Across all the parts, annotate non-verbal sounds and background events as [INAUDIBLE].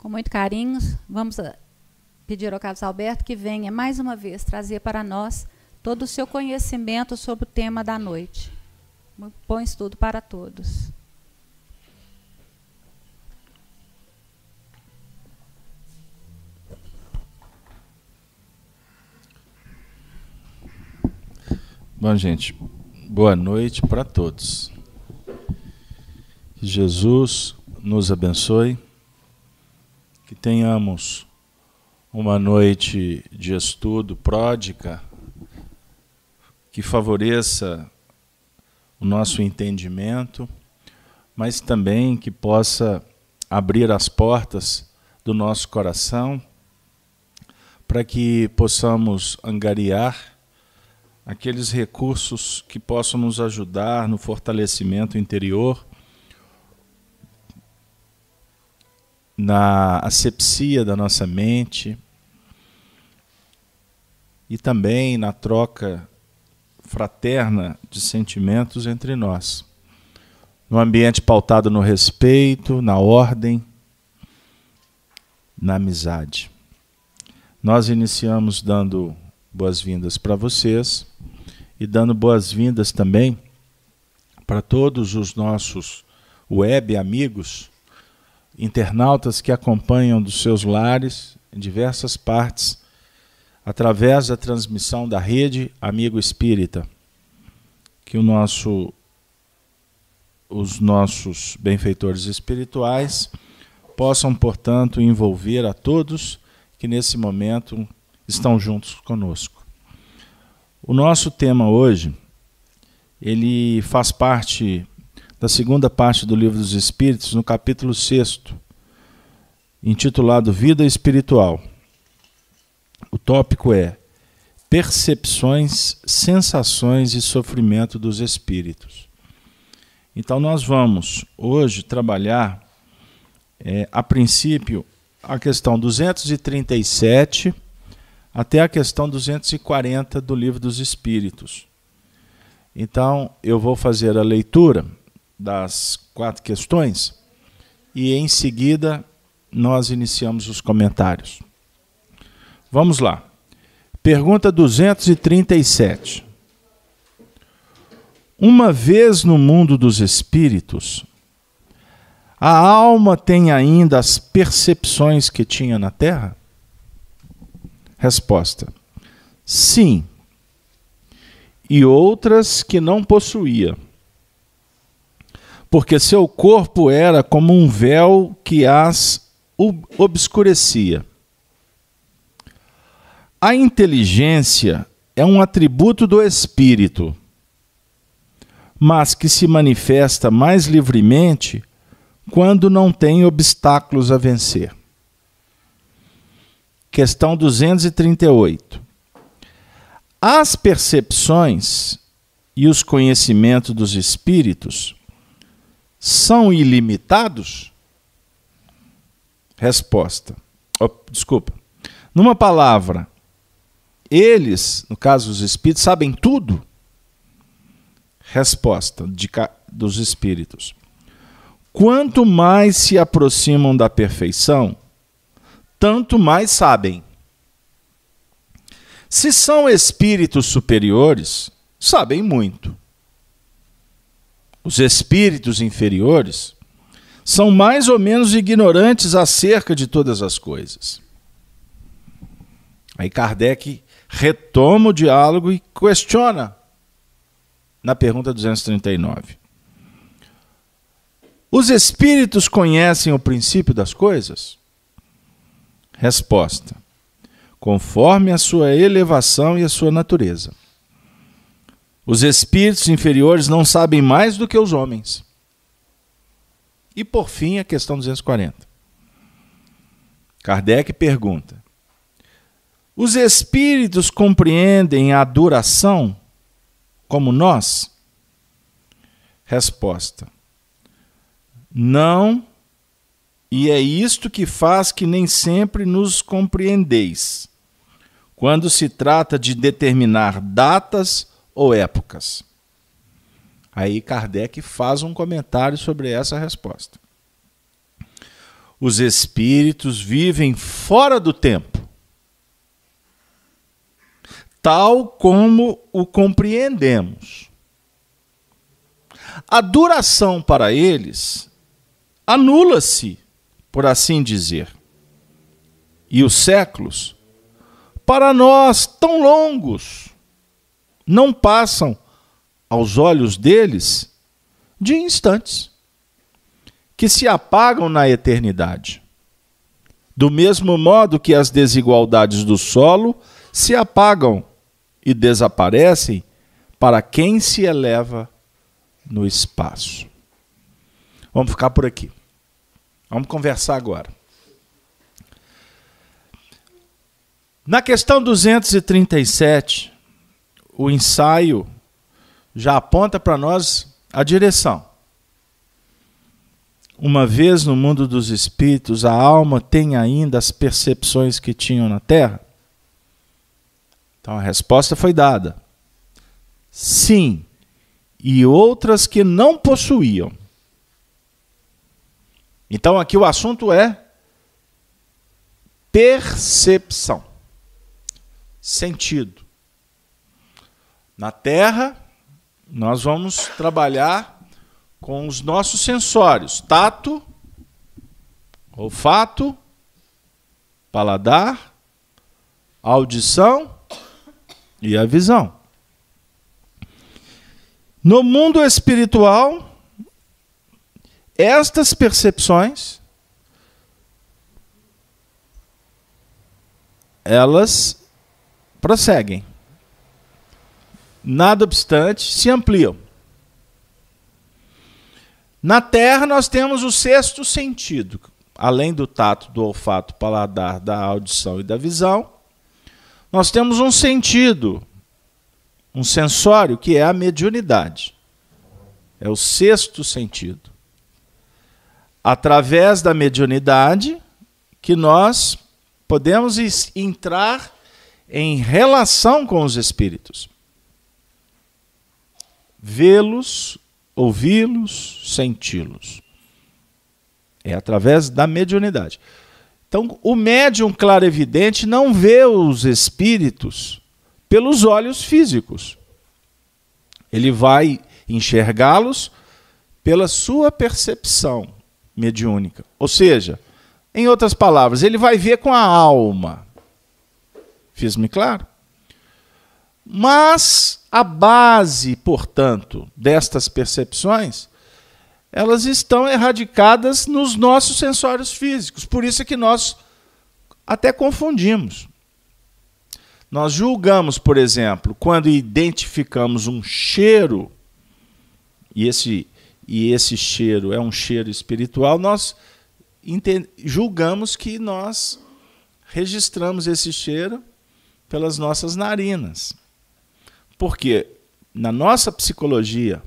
Com muito carinho, vamos ah, pedir ao Carlos Alberto que venha mais uma vez trazer para nós todo o seu conhecimento sobre o tema da noite. Um bom estudo para todos. Bom, gente, boa noite para todos. Que Jesus nos abençoe tenhamos uma noite de estudo pródica que favoreça o nosso entendimento, mas também que possa abrir as portas do nosso coração para que possamos angariar aqueles recursos que possam nos ajudar no fortalecimento interior na asepsia da nossa mente e também na troca fraterna de sentimentos entre nós. Num ambiente pautado no respeito, na ordem, na amizade. Nós iniciamos dando boas-vindas para vocês e dando boas-vindas também para todos os nossos web amigos internautas que acompanham dos seus lares, em diversas partes, através da transmissão da rede Amigo Espírita. Que o nosso, os nossos benfeitores espirituais possam, portanto, envolver a todos que nesse momento estão juntos conosco. O nosso tema hoje, ele faz parte da segunda parte do Livro dos Espíritos, no capítulo 6, intitulado Vida Espiritual. O tópico é Percepções, Sensações e Sofrimento dos Espíritos. Então, nós vamos hoje trabalhar, é, a princípio, a questão 237 até a questão 240 do Livro dos Espíritos. Então, eu vou fazer a leitura das quatro questões e em seguida nós iniciamos os comentários. Vamos lá. Pergunta 237. Uma vez no mundo dos espíritos, a alma tem ainda as percepções que tinha na Terra? Resposta: Sim. E outras que não possuía porque seu corpo era como um véu que as obscurecia. A inteligência é um atributo do espírito, mas que se manifesta mais livremente quando não tem obstáculos a vencer. Questão 238. As percepções e os conhecimentos dos espíritos são ilimitados? Resposta. Oh, desculpa. Numa palavra, eles, no caso os espíritos, sabem tudo? Resposta de, dos espíritos. Quanto mais se aproximam da perfeição, tanto mais sabem. Se são espíritos superiores, sabem muito os espíritos inferiores, são mais ou menos ignorantes acerca de todas as coisas. Aí Kardec retoma o diálogo e questiona na pergunta 239. Os espíritos conhecem o princípio das coisas? Resposta: conforme a sua elevação e a sua natureza. Os espíritos inferiores não sabem mais do que os homens. E por fim, a questão 240. Kardec pergunta: Os espíritos compreendem a duração como nós? Resposta: Não, e é isto que faz que nem sempre nos compreendeis. Quando se trata de determinar datas, ou épocas? Aí Kardec faz um comentário sobre essa resposta. Os espíritos vivem fora do tempo, tal como o compreendemos. A duração para eles anula-se, por assim dizer, e os séculos, para nós tão longos, não passam aos olhos deles de instantes que se apagam na eternidade. Do mesmo modo que as desigualdades do solo se apagam e desaparecem para quem se eleva no espaço. Vamos ficar por aqui. Vamos conversar agora. Na questão 237, o ensaio já aponta para nós a direção. Uma vez no mundo dos espíritos, a alma tem ainda as percepções que tinham na terra? Então a resposta foi dada. Sim, e outras que não possuíam. Então aqui o assunto é percepção, sentido. Na Terra, nós vamos trabalhar com os nossos sensórios: tato, olfato, paladar, audição e a visão. No mundo espiritual, estas percepções elas prosseguem nada obstante, se ampliam. Na Terra, nós temos o sexto sentido, além do tato, do olfato, paladar, da audição e da visão. Nós temos um sentido, um sensório, que é a mediunidade. É o sexto sentido. Através da mediunidade, que nós podemos entrar em relação com os espíritos vê-los, ouvi-los, senti-los. É através da mediunidade. Então, o médium clarividente não vê os espíritos pelos olhos físicos. Ele vai enxergá-los pela sua percepção mediúnica. Ou seja, em outras palavras, ele vai ver com a alma. Fiz-me claro? Mas a base, portanto, destas percepções, elas estão erradicadas nos nossos sensórios físicos. Por isso é que nós até confundimos. Nós julgamos, por exemplo, quando identificamos um cheiro, e esse, e esse cheiro é um cheiro espiritual, nós julgamos que nós registramos esse cheiro pelas nossas narinas. Porque na nossa psicologia,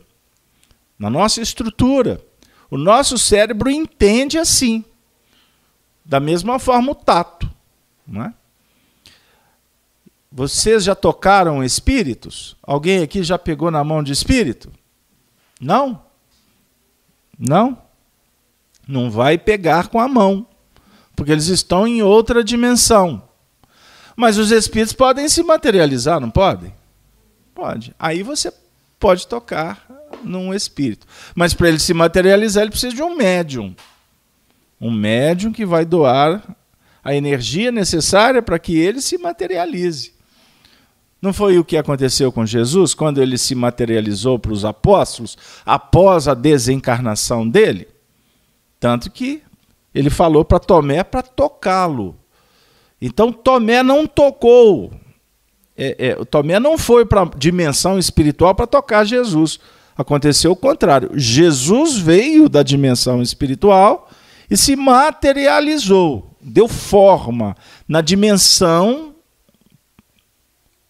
na nossa estrutura, o nosso cérebro entende assim. Da mesma forma o tato. Não é? Vocês já tocaram espíritos? Alguém aqui já pegou na mão de espírito? Não? Não? Não vai pegar com a mão, porque eles estão em outra dimensão. Mas os espíritos podem se materializar, não podem? Pode. Aí você pode tocar num espírito. Mas para ele se materializar, ele precisa de um médium. Um médium que vai doar a energia necessária para que ele se materialize. Não foi o que aconteceu com Jesus quando ele se materializou para os apóstolos após a desencarnação dele? Tanto que ele falou para Tomé para tocá-lo. Então Tomé não tocou, é, é, Tomé não foi para dimensão espiritual para tocar Jesus. Aconteceu o contrário. Jesus veio da dimensão espiritual e se materializou, deu forma na dimensão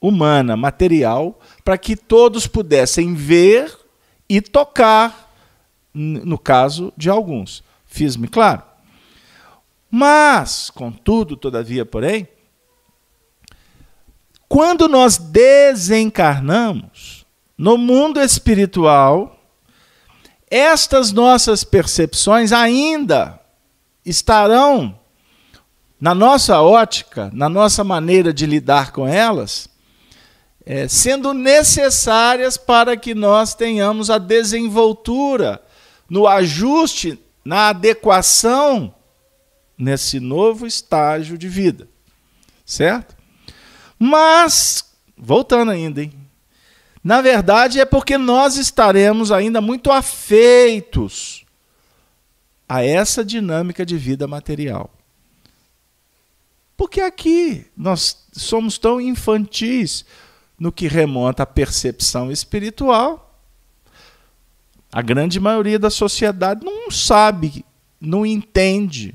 humana, material, para que todos pudessem ver e tocar, no caso de alguns. Fiz-me claro. Mas, contudo, todavia, porém, quando nós desencarnamos, no mundo espiritual, estas nossas percepções ainda estarão, na nossa ótica, na nossa maneira de lidar com elas, é, sendo necessárias para que nós tenhamos a desenvoltura no ajuste, na adequação nesse novo estágio de vida, certo? Mas, voltando ainda, hein? Na verdade, é porque nós estaremos ainda muito afeitos a essa dinâmica de vida material. Porque aqui nós somos tão infantis no que remonta à percepção espiritual. A grande maioria da sociedade não sabe, não entende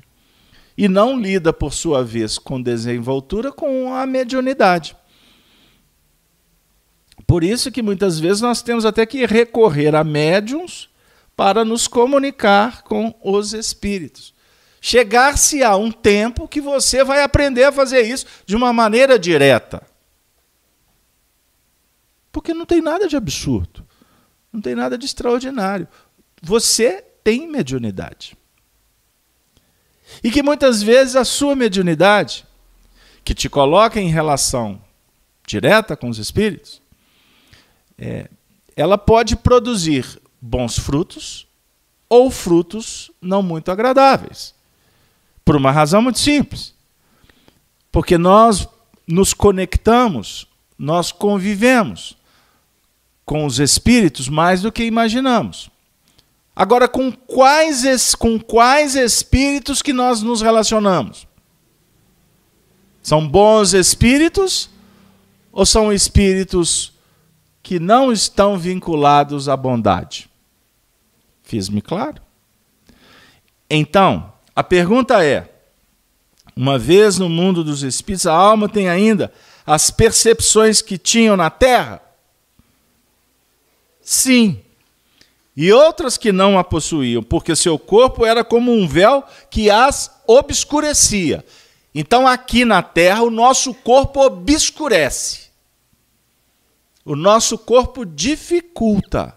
e não lida, por sua vez, com desenvoltura com a mediunidade. Por isso que muitas vezes nós temos até que recorrer a médiums para nos comunicar com os espíritos. Chegar-se a um tempo que você vai aprender a fazer isso de uma maneira direta. Porque não tem nada de absurdo, não tem nada de extraordinário. Você tem mediunidade. E que muitas vezes a sua mediunidade, que te coloca em relação direta com os espíritos, é, ela pode produzir bons frutos ou frutos não muito agradáveis. Por uma razão muito simples. Porque nós nos conectamos, nós convivemos com os espíritos mais do que imaginamos. Agora, com quais, com quais espíritos que nós nos relacionamos? São bons espíritos ou são espíritos que não estão vinculados à bondade? Fiz-me claro. Então, a pergunta é: uma vez no mundo dos espíritos, a alma tem ainda as percepções que tinham na terra? Sim e outras que não a possuíam, porque seu corpo era como um véu que as obscurecia. Então, aqui na terra, o nosso corpo obscurece, o nosso corpo dificulta,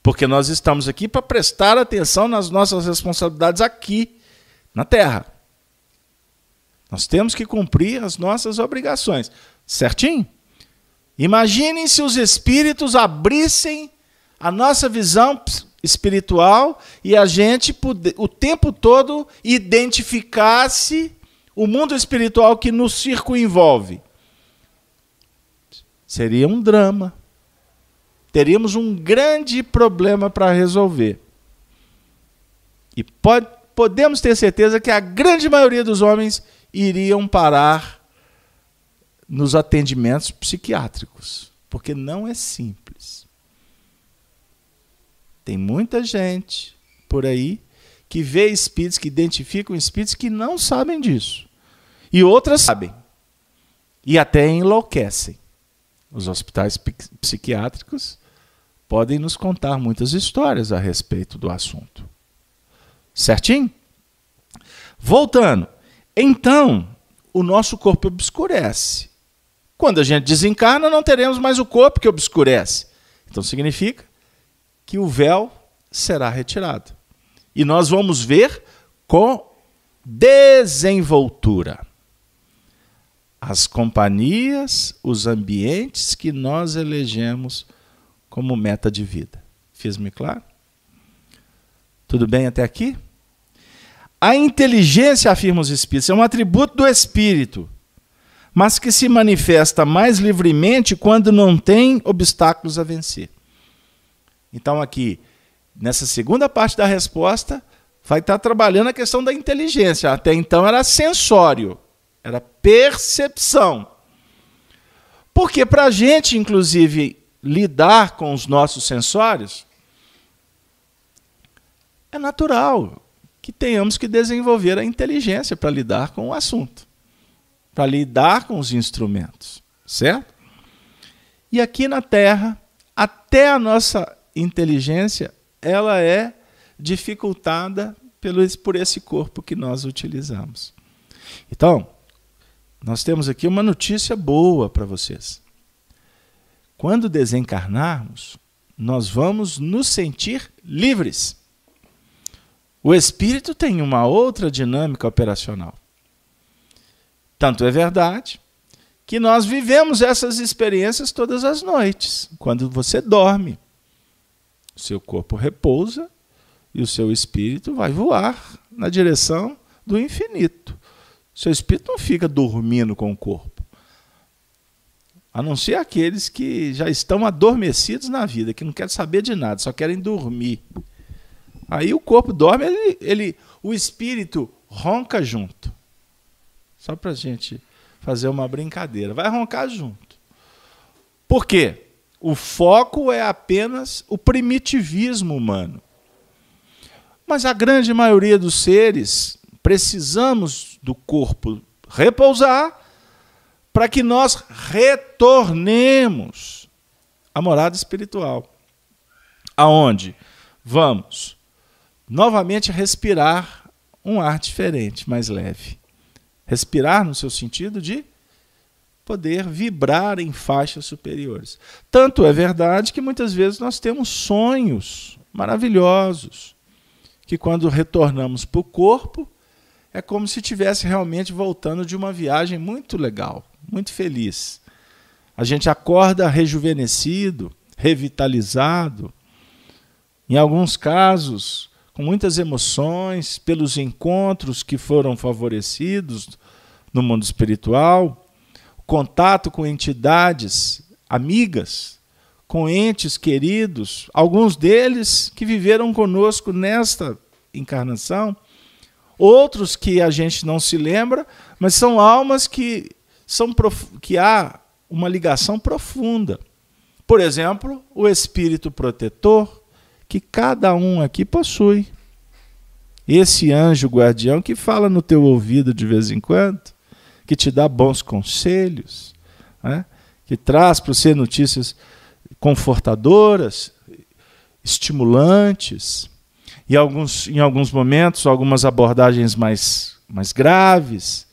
porque nós estamos aqui para prestar atenção nas nossas responsabilidades aqui na terra. Nós temos que cumprir as nossas obrigações, certinho? Imaginem se os espíritos abrissem a nossa visão espiritual e a gente o tempo todo identificasse o mundo espiritual que nos circunvolve. Seria um drama. Teríamos um grande problema para resolver. E pode, podemos ter certeza que a grande maioria dos homens iriam parar nos atendimentos psiquiátricos, porque não é simples. Tem muita gente por aí que vê espíritos, que identificam espíritos que não sabem disso. E outras sabem. E até enlouquecem. Os hospitais psiquiátricos podem nos contar muitas histórias a respeito do assunto. Certinho? Voltando. Então, o nosso corpo obscurece. Quando a gente desencarna, não teremos mais o corpo que obscurece. Então significa que o véu será retirado. E nós vamos ver com desenvoltura as companhias, os ambientes que nós elegemos como meta de vida. Fiz-me claro? Tudo bem até aqui? A inteligência, afirma os espíritos, é um atributo do espírito, mas que se manifesta mais livremente quando não tem obstáculos a vencer. Então, aqui, nessa segunda parte da resposta, vai estar trabalhando a questão da inteligência. Até então era sensório, era percepção. Porque para a gente, inclusive, lidar com os nossos sensórios, é natural que tenhamos que desenvolver a inteligência para lidar com o assunto, para lidar com os instrumentos, certo? E aqui na Terra, até a nossa inteligência ela é dificultada pelo, por esse corpo que nós utilizamos. Então, nós temos aqui uma notícia boa para vocês. Quando desencarnarmos, nós vamos nos sentir livres. O espírito tem uma outra dinâmica operacional. Tanto é verdade que nós vivemos essas experiências todas as noites, quando você dorme. Seu corpo repousa e o seu espírito vai voar na direção do infinito. Seu espírito não fica dormindo com o corpo. A não ser aqueles que já estão adormecidos na vida, que não querem saber de nada, só querem dormir. Aí o corpo dorme, ele, ele o espírito ronca junto. Só para a gente fazer uma brincadeira. Vai roncar junto. Por quê? O foco é apenas o primitivismo humano. Mas a grande maioria dos seres precisamos do corpo repousar para que nós retornemos à morada espiritual. Aonde vamos novamente respirar um ar diferente, mais leve. Respirar no seu sentido de poder vibrar em faixas superiores. Tanto é verdade que muitas vezes nós temos sonhos maravilhosos, que quando retornamos para o corpo, é como se tivesse realmente voltando de uma viagem muito legal, muito feliz. A gente acorda rejuvenescido, revitalizado, em alguns casos, com muitas emoções, pelos encontros que foram favorecidos no mundo espiritual contato com entidades amigas, com entes queridos, alguns deles que viveram conosco nesta encarnação, outros que a gente não se lembra, mas são almas que são que há uma ligação profunda. Por exemplo, o espírito protetor que cada um aqui possui. Esse anjo guardião que fala no teu ouvido de vez em quando, que te dá bons conselhos, né? que traz para você notícias confortadoras, estimulantes, e alguns, em alguns momentos, algumas abordagens mais, mais graves,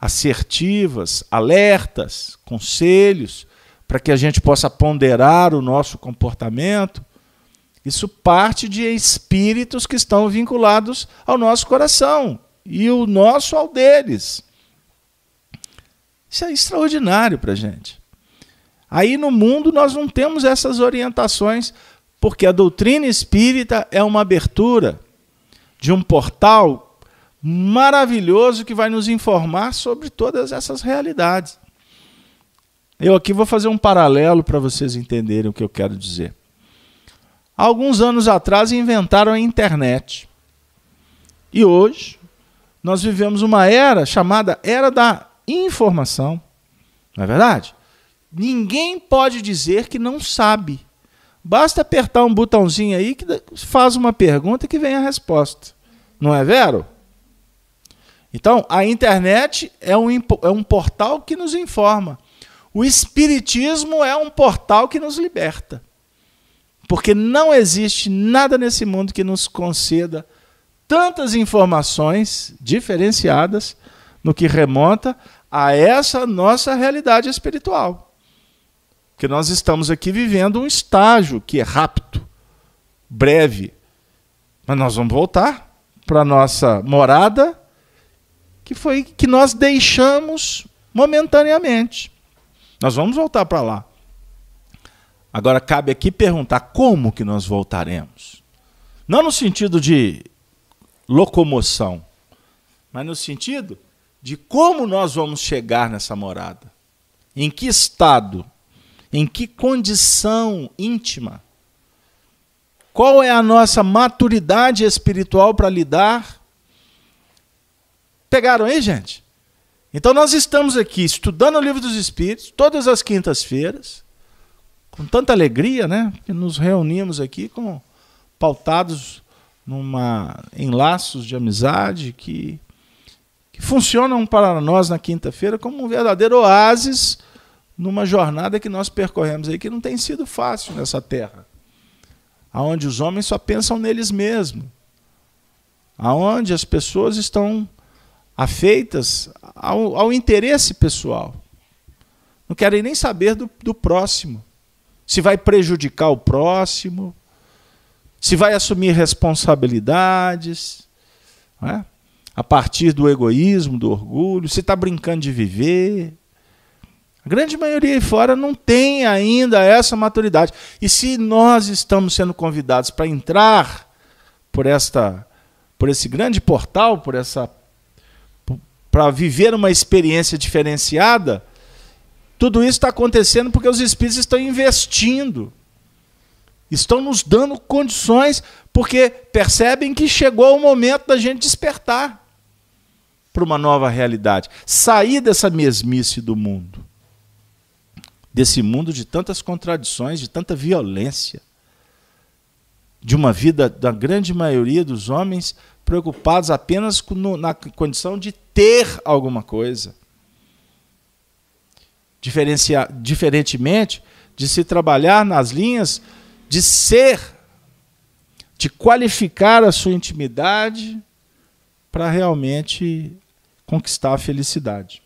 assertivas, alertas, conselhos, para que a gente possa ponderar o nosso comportamento. Isso parte de espíritos que estão vinculados ao nosso coração e o nosso ao deles. Isso é extraordinário para a gente. Aí no mundo nós não temos essas orientações, porque a doutrina espírita é uma abertura de um portal maravilhoso que vai nos informar sobre todas essas realidades. Eu aqui vou fazer um paralelo para vocês entenderem o que eu quero dizer. Alguns anos atrás inventaram a internet. E hoje nós vivemos uma era chamada era da informação. Não é verdade? Ninguém pode dizer que não sabe. Basta apertar um botãozinho aí que faz uma pergunta que vem a resposta. Não é vero? Então, a internet é um, é um portal que nos informa. O Espiritismo é um portal que nos liberta. Porque não existe nada nesse mundo que nos conceda tantas informações diferenciadas no que remonta a essa nossa realidade espiritual. Que nós estamos aqui vivendo um estágio que é rápido, breve, mas nós vamos voltar para nossa morada que foi que nós deixamos momentaneamente. Nós vamos voltar para lá. Agora cabe aqui perguntar como que nós voltaremos. Não no sentido de locomoção, mas no sentido de como nós vamos chegar nessa morada, em que estado, em que condição íntima, qual é a nossa maturidade espiritual para lidar. Pegaram aí, gente? Então nós estamos aqui estudando o Livro dos Espíritos todas as quintas-feiras, com tanta alegria, né? Que nos reunimos aqui com pautados numa em laços de amizade que que funcionam para nós na quinta-feira como um verdadeiro oásis numa jornada que nós percorremos aí, que não tem sido fácil nessa terra. Aonde os homens só pensam neles mesmos. Aonde as pessoas estão afeitas ao, ao interesse pessoal. Não querem nem saber do, do próximo. Se vai prejudicar o próximo, se vai assumir responsabilidades. Não é? a partir do egoísmo, do orgulho, se está brincando de viver. A grande maioria aí fora não tem ainda essa maturidade. E se nós estamos sendo convidados para entrar por esta por esse grande portal, por essa para viver uma experiência diferenciada, tudo isso está acontecendo porque os espíritos estão investindo. Estão nos dando condições porque percebem que chegou o momento da gente despertar para uma nova realidade, sair dessa mesmice do mundo, desse mundo de tantas contradições, de tanta violência, de uma vida da grande maioria dos homens preocupados apenas na condição de ter alguma coisa. diferentemente de se trabalhar nas linhas de ser, de qualificar a sua intimidade para realmente conquistar a felicidade.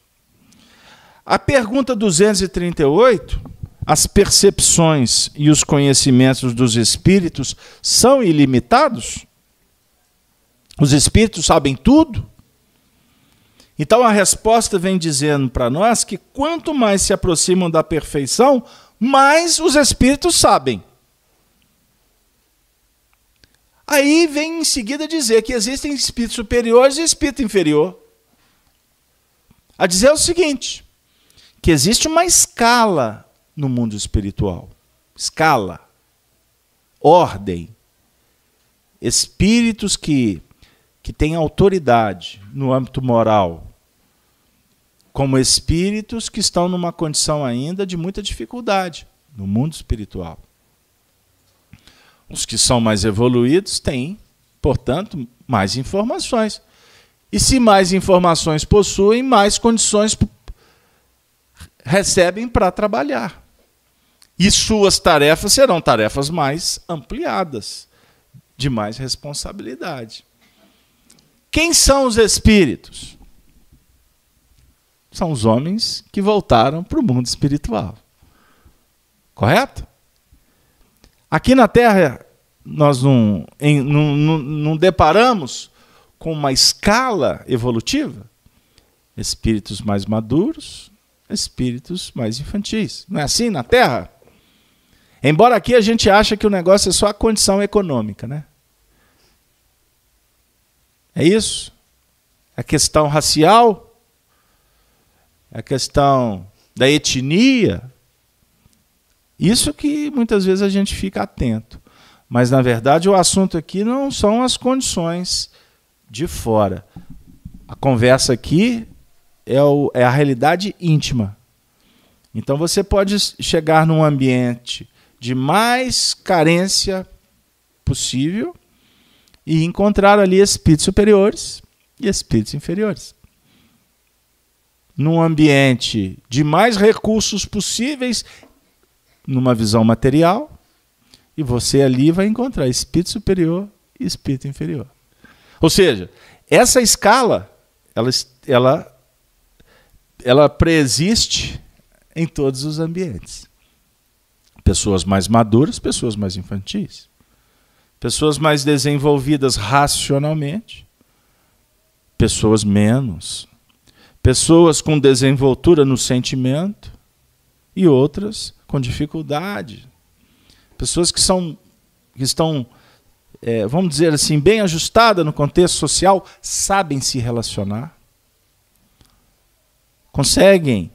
A pergunta 238, as percepções e os conhecimentos dos espíritos são ilimitados? Os espíritos sabem tudo? Então a resposta vem dizendo para nós que quanto mais se aproximam da perfeição, mais os espíritos sabem. Aí vem em seguida dizer que existem espíritos superiores e espírito inferior. A dizer é o seguinte: que existe uma escala no mundo espiritual. Escala. Ordem. Espíritos que, que têm autoridade no âmbito moral, como espíritos que estão numa condição ainda de muita dificuldade no mundo espiritual. Os que são mais evoluídos têm, portanto, mais informações. E se mais informações possuem, mais condições recebem para trabalhar. E suas tarefas serão tarefas mais ampliadas, de mais responsabilidade. Quem são os espíritos? São os homens que voltaram para o mundo espiritual. Correto? Aqui na Terra, nós não, em, não, não, não deparamos com uma escala evolutiva? Espíritos mais maduros, espíritos mais infantis. Não é assim na Terra? Embora aqui a gente ache que o negócio é só a condição econômica, né? É isso? É a questão racial? É a questão da etnia? Isso que muitas vezes a gente fica atento. Mas, na verdade, o assunto aqui não são as condições de fora. A conversa aqui é, o, é a realidade íntima. Então, você pode chegar num ambiente de mais carência possível e encontrar ali espíritos superiores e espíritos inferiores. Num ambiente de mais recursos possíveis numa visão material, e você ali vai encontrar espírito superior e espírito inferior. Ou seja, essa escala ela, ela, ela preexiste em todos os ambientes. Pessoas mais maduras, pessoas mais infantis. Pessoas mais desenvolvidas racionalmente, pessoas menos. Pessoas com desenvoltura no sentimento e outras com dificuldade, pessoas que são que estão, é, vamos dizer assim, bem ajustadas no contexto social, sabem se relacionar, conseguem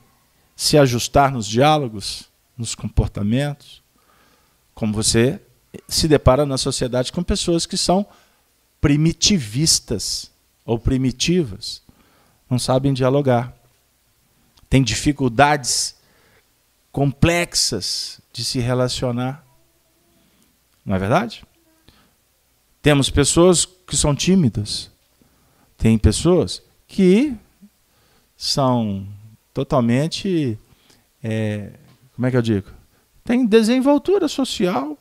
se ajustar nos diálogos, nos comportamentos, como você se depara na sociedade com pessoas que são primitivistas ou primitivas, não sabem dialogar, têm dificuldades complexas de se relacionar. Não é verdade? Temos pessoas que são tímidas. Tem pessoas que são totalmente. É, como é que eu digo? Tem desenvoltura social.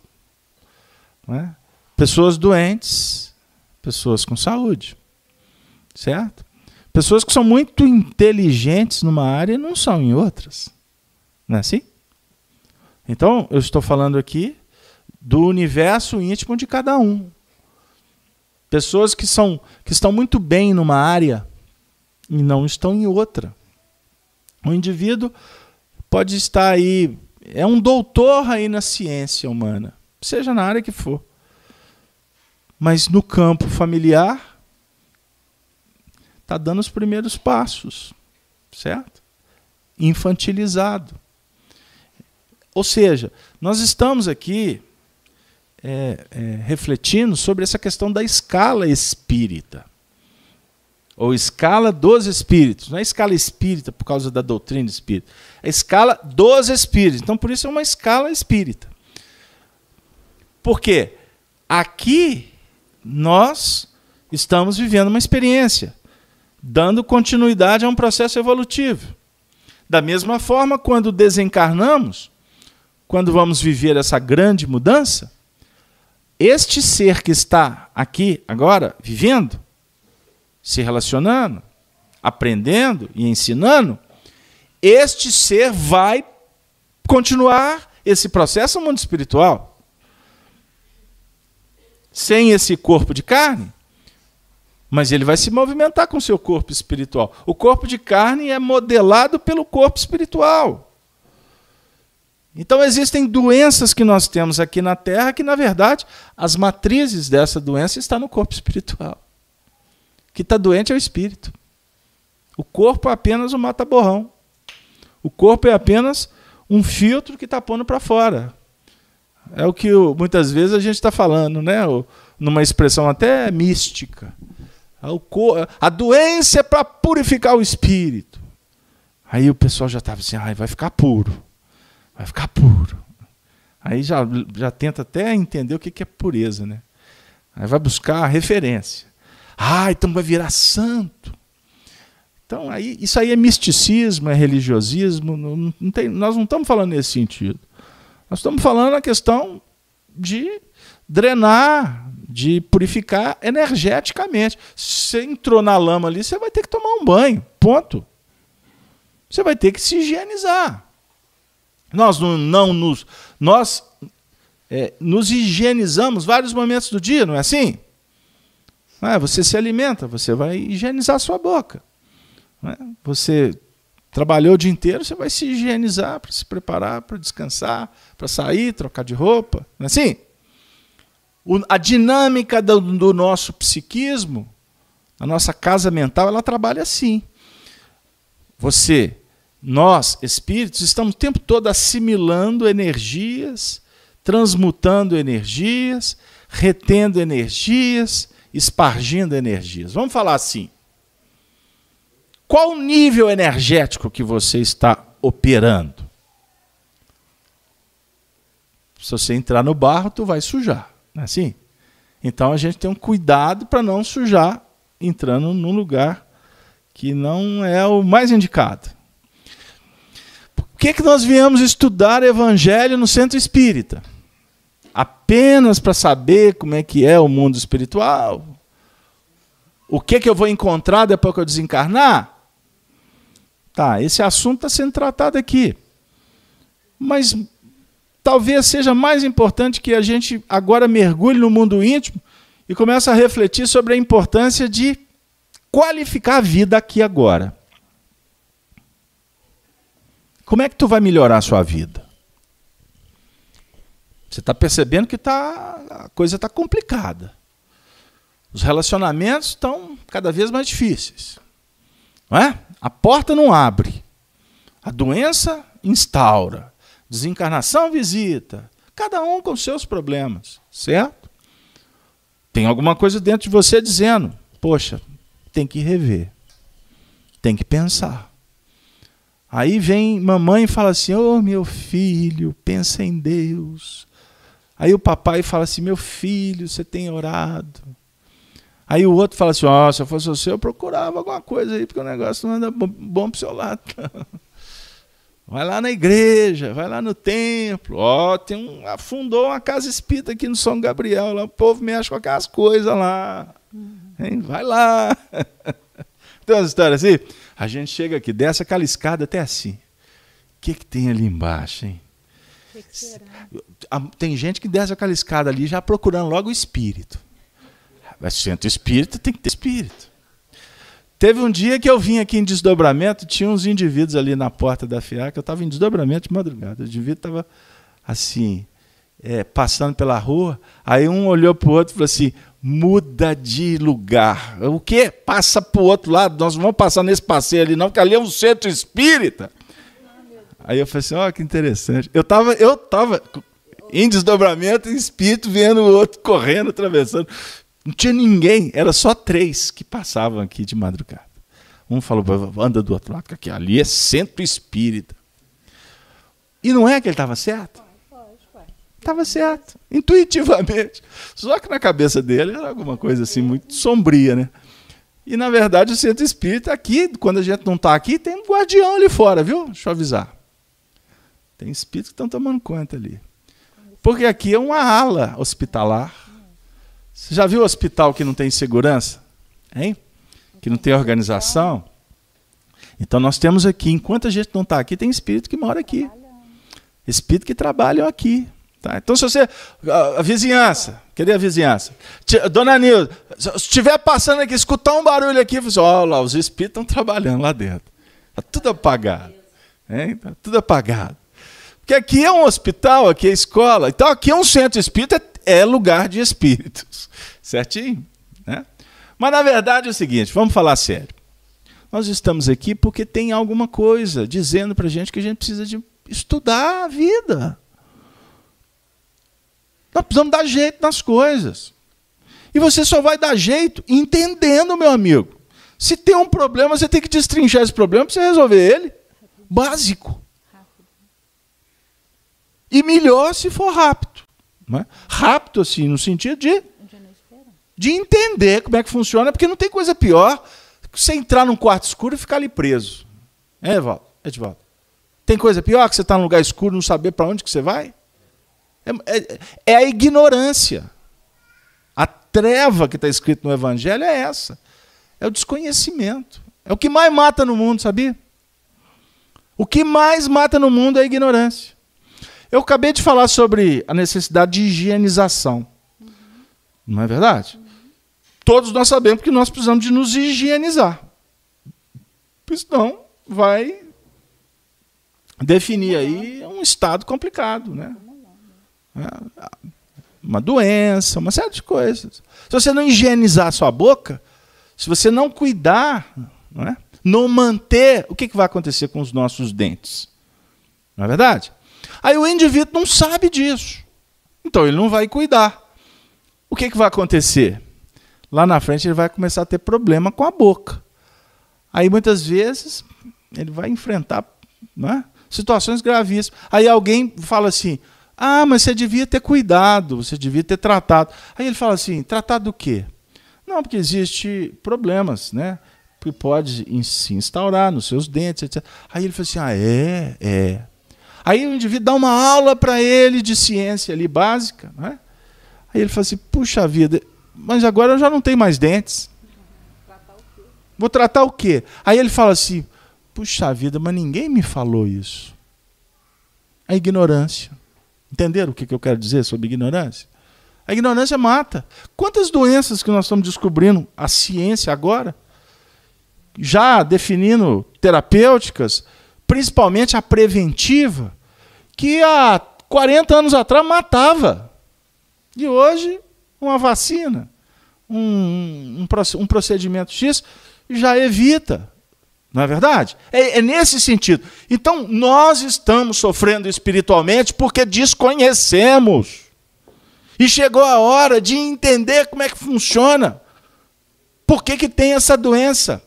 É? Pessoas doentes, pessoas com saúde. Certo? Pessoas que são muito inteligentes numa área e não são em outras. Não é assim? Então, eu estou falando aqui do universo íntimo de cada um. Pessoas que, são, que estão muito bem numa área e não estão em outra. O indivíduo pode estar aí, é um doutor aí na ciência humana, seja na área que for. Mas no campo familiar, está dando os primeiros passos, certo? Infantilizado. Ou seja, nós estamos aqui é, é, refletindo sobre essa questão da escala espírita, ou escala dos espíritos. Não é escala espírita por causa da doutrina espírita, é escala dos espíritos. Então, por isso, é uma escala espírita. Por quê? Aqui nós estamos vivendo uma experiência, dando continuidade a um processo evolutivo. Da mesma forma, quando desencarnamos, quando vamos viver essa grande mudança, este ser que está aqui agora vivendo, se relacionando, aprendendo e ensinando, este ser vai continuar esse processo no mundo espiritual. Sem esse corpo de carne, mas ele vai se movimentar com seu corpo espiritual. O corpo de carne é modelado pelo corpo espiritual. Então existem doenças que nós temos aqui na Terra que, na verdade, as matrizes dessa doença estão no corpo espiritual. O que está doente é o espírito. O corpo é apenas um mata-borrão. O corpo é apenas um filtro que está pondo para fora. É o que muitas vezes a gente está falando, né? numa expressão até mística. É a doença é para purificar o espírito. Aí o pessoal já estava assim, ah, vai ficar puro vai ficar puro. Aí já, já tenta até entender o que, que é pureza, né? Aí vai buscar a referência. Ah, então vai virar santo. Então, aí, isso aí é misticismo, é religiosismo. Não, não tem, nós não estamos falando nesse sentido. Nós estamos falando a questão de drenar, de purificar energeticamente. Você entrou na lama ali, você vai ter que tomar um banho. Ponto. Você vai ter que se higienizar. Nós não, não nos. Nós é, nos higienizamos vários momentos do dia, não é assim? Não ah, é? Você se alimenta, você vai higienizar sua boca. É? Você trabalhou o dia inteiro, você vai se higienizar para se preparar, para descansar, para sair, trocar de roupa, não é assim? O, a dinâmica do, do nosso psiquismo, a nossa casa mental, ela trabalha assim. Você nós, espíritos, estamos o tempo todo assimilando energias, transmutando energias, retendo energias, espargindo energias. Vamos falar assim. Qual o nível energético que você está operando? Se você entrar no barro, tu vai sujar, não é assim? Então a gente tem um cuidado para não sujar entrando num lugar que não é o mais indicado. O que é que nós viemos estudar evangelho no centro espírita? Apenas para saber como é que é o mundo espiritual? O que é que eu vou encontrar depois que eu desencarnar? Tá, esse assunto está sendo tratado aqui. Mas talvez seja mais importante que a gente agora mergulhe no mundo íntimo e comece a refletir sobre a importância de qualificar a vida aqui agora. Como é que tu vai melhorar a sua vida? Você está percebendo que tá, a coisa está complicada. Os relacionamentos estão cada vez mais difíceis. Não é? A porta não abre. A doença instaura. Desencarnação visita. Cada um com seus problemas, certo? Tem alguma coisa dentro de você dizendo: poxa, tem que rever. Tem que pensar. Aí vem mamãe e fala assim: Ô oh, meu filho, pensa em Deus. Aí o papai fala assim: Meu filho, você tem orado. Aí o outro fala assim: Ó, oh, se eu fosse você, eu procurava alguma coisa aí, porque o negócio não anda bom o seu lado. [LAUGHS] Vai lá na igreja, vai lá no templo. Ó, oh, tem um, afundou uma casa espírita aqui no São Gabriel. Lá, o povo mexe com aquelas coisas lá. Uhum. Hein? Vai lá. [LAUGHS] tem umas histórias assim. A gente chega aqui, desce aquela escada até assim. O que, que tem ali embaixo, hein? Que que tem gente que desce aquela escada ali já procurando logo o espírito. Mas sendo espírito, tem que ter espírito. Teve um dia que eu vim aqui em desdobramento, tinha uns indivíduos ali na porta da FIAC, eu estava em desdobramento de madrugada. O indivíduo estava assim, é, passando pela rua, aí um olhou para o outro e falou assim: muda de lugar. O que? Passa para o outro lado. Nós não vamos passar nesse passeio ali, não, porque ali é um centro espírita. Aí eu falei assim: ó, que interessante. Eu tava, eu tava em desdobramento, em espírito, vendo o outro correndo, atravessando. Não tinha ninguém, era só três que passavam aqui de madrugada. Um falou, anda do outro lado, que ali é centro espírita. E não é que ele estava certo? estava certo, intuitivamente. Só que na cabeça dele era alguma coisa assim muito sombria, né? E na verdade o centro espírita aqui, quando a gente não está aqui, tem um guardião ali fora, viu? Deixa eu avisar. Tem espíritos que estão tomando conta ali. Porque aqui é uma ala hospitalar. Você já viu hospital que não tem segurança? Hein? Que não tem organização? Então nós temos aqui, enquanto a gente não está aqui, tem espírito que mora aqui. Espírito que trabalham aqui. Tá? Então, se você. A, a vizinhança, queria a vizinhança. Dona Nilda, se estiver passando aqui, escutar um barulho aqui, você, assim, lá, os espíritos estão trabalhando lá dentro. Está tudo apagado. Está tudo apagado. Porque aqui é um hospital, aqui é escola. Então, aqui é um centro espírita, é, é lugar de espíritos. [LAUGHS] Certinho? Né? Mas, na verdade, é o seguinte: vamos falar sério. Nós estamos aqui porque tem alguma coisa dizendo para gente que a gente precisa de estudar a vida. Nós precisamos dar jeito nas coisas. E você só vai dar jeito entendendo, meu amigo. Se tem um problema, você tem que destrinchar esse problema para você resolver ele. Básico. E melhor se for rápido. É? Rápido, assim, no sentido de, de entender como é que funciona, porque não tem coisa pior que você entrar num quarto escuro e ficar ali preso. É, Evaldo? É, Edivaldo? Tem coisa pior que você estar tá num lugar escuro e não saber para onde que você vai? É, é, é a ignorância. A treva que está escrito no Evangelho é essa. É o desconhecimento. É o que mais mata no mundo, sabia? O que mais mata no mundo é a ignorância. Eu acabei de falar sobre a necessidade de higienização. Uhum. Não é verdade? Uhum. Todos nós sabemos que nós precisamos de nos higienizar. Senão vai definir aí um estado complicado, né? É, uma doença, uma série de coisas. Se você não higienizar a sua boca, se você não cuidar, não, é? não manter, o que, que vai acontecer com os nossos dentes? Não é verdade? Aí o indivíduo não sabe disso. Então ele não vai cuidar. O que, que vai acontecer? Lá na frente ele vai começar a ter problema com a boca. Aí muitas vezes ele vai enfrentar é, situações gravíssimas. Aí alguém fala assim: ah, mas você devia ter cuidado, você devia ter tratado. Aí ele fala assim: tratado do quê? Não, porque existe problemas, né? Que pode se instaurar nos seus dentes, etc. Aí ele fala assim: ah, é, é. Aí o indivíduo dá uma aula para ele de ciência ali básica, né? Aí ele fala assim: puxa vida, mas agora eu já não tenho mais dentes. Vou tratar o quê? Aí ele fala assim: puxa vida, mas ninguém me falou isso. A ignorância. Entenderam o que, eu quero dizer sobre ignorância? A ignorância mata. Quantas doenças que nós estamos descobrindo a ciência agora, já definindo terapêuticas, principalmente a preventiva, que há 40 anos atrás matava. E hoje, uma vacina, um, um, um procedimento X já evita não é verdade? É, é, nesse sentido. Então, nós estamos sofrendo espiritualmente porque desconhecemos. E chegou a hora de entender como é que funciona. Por que, que tem essa doença?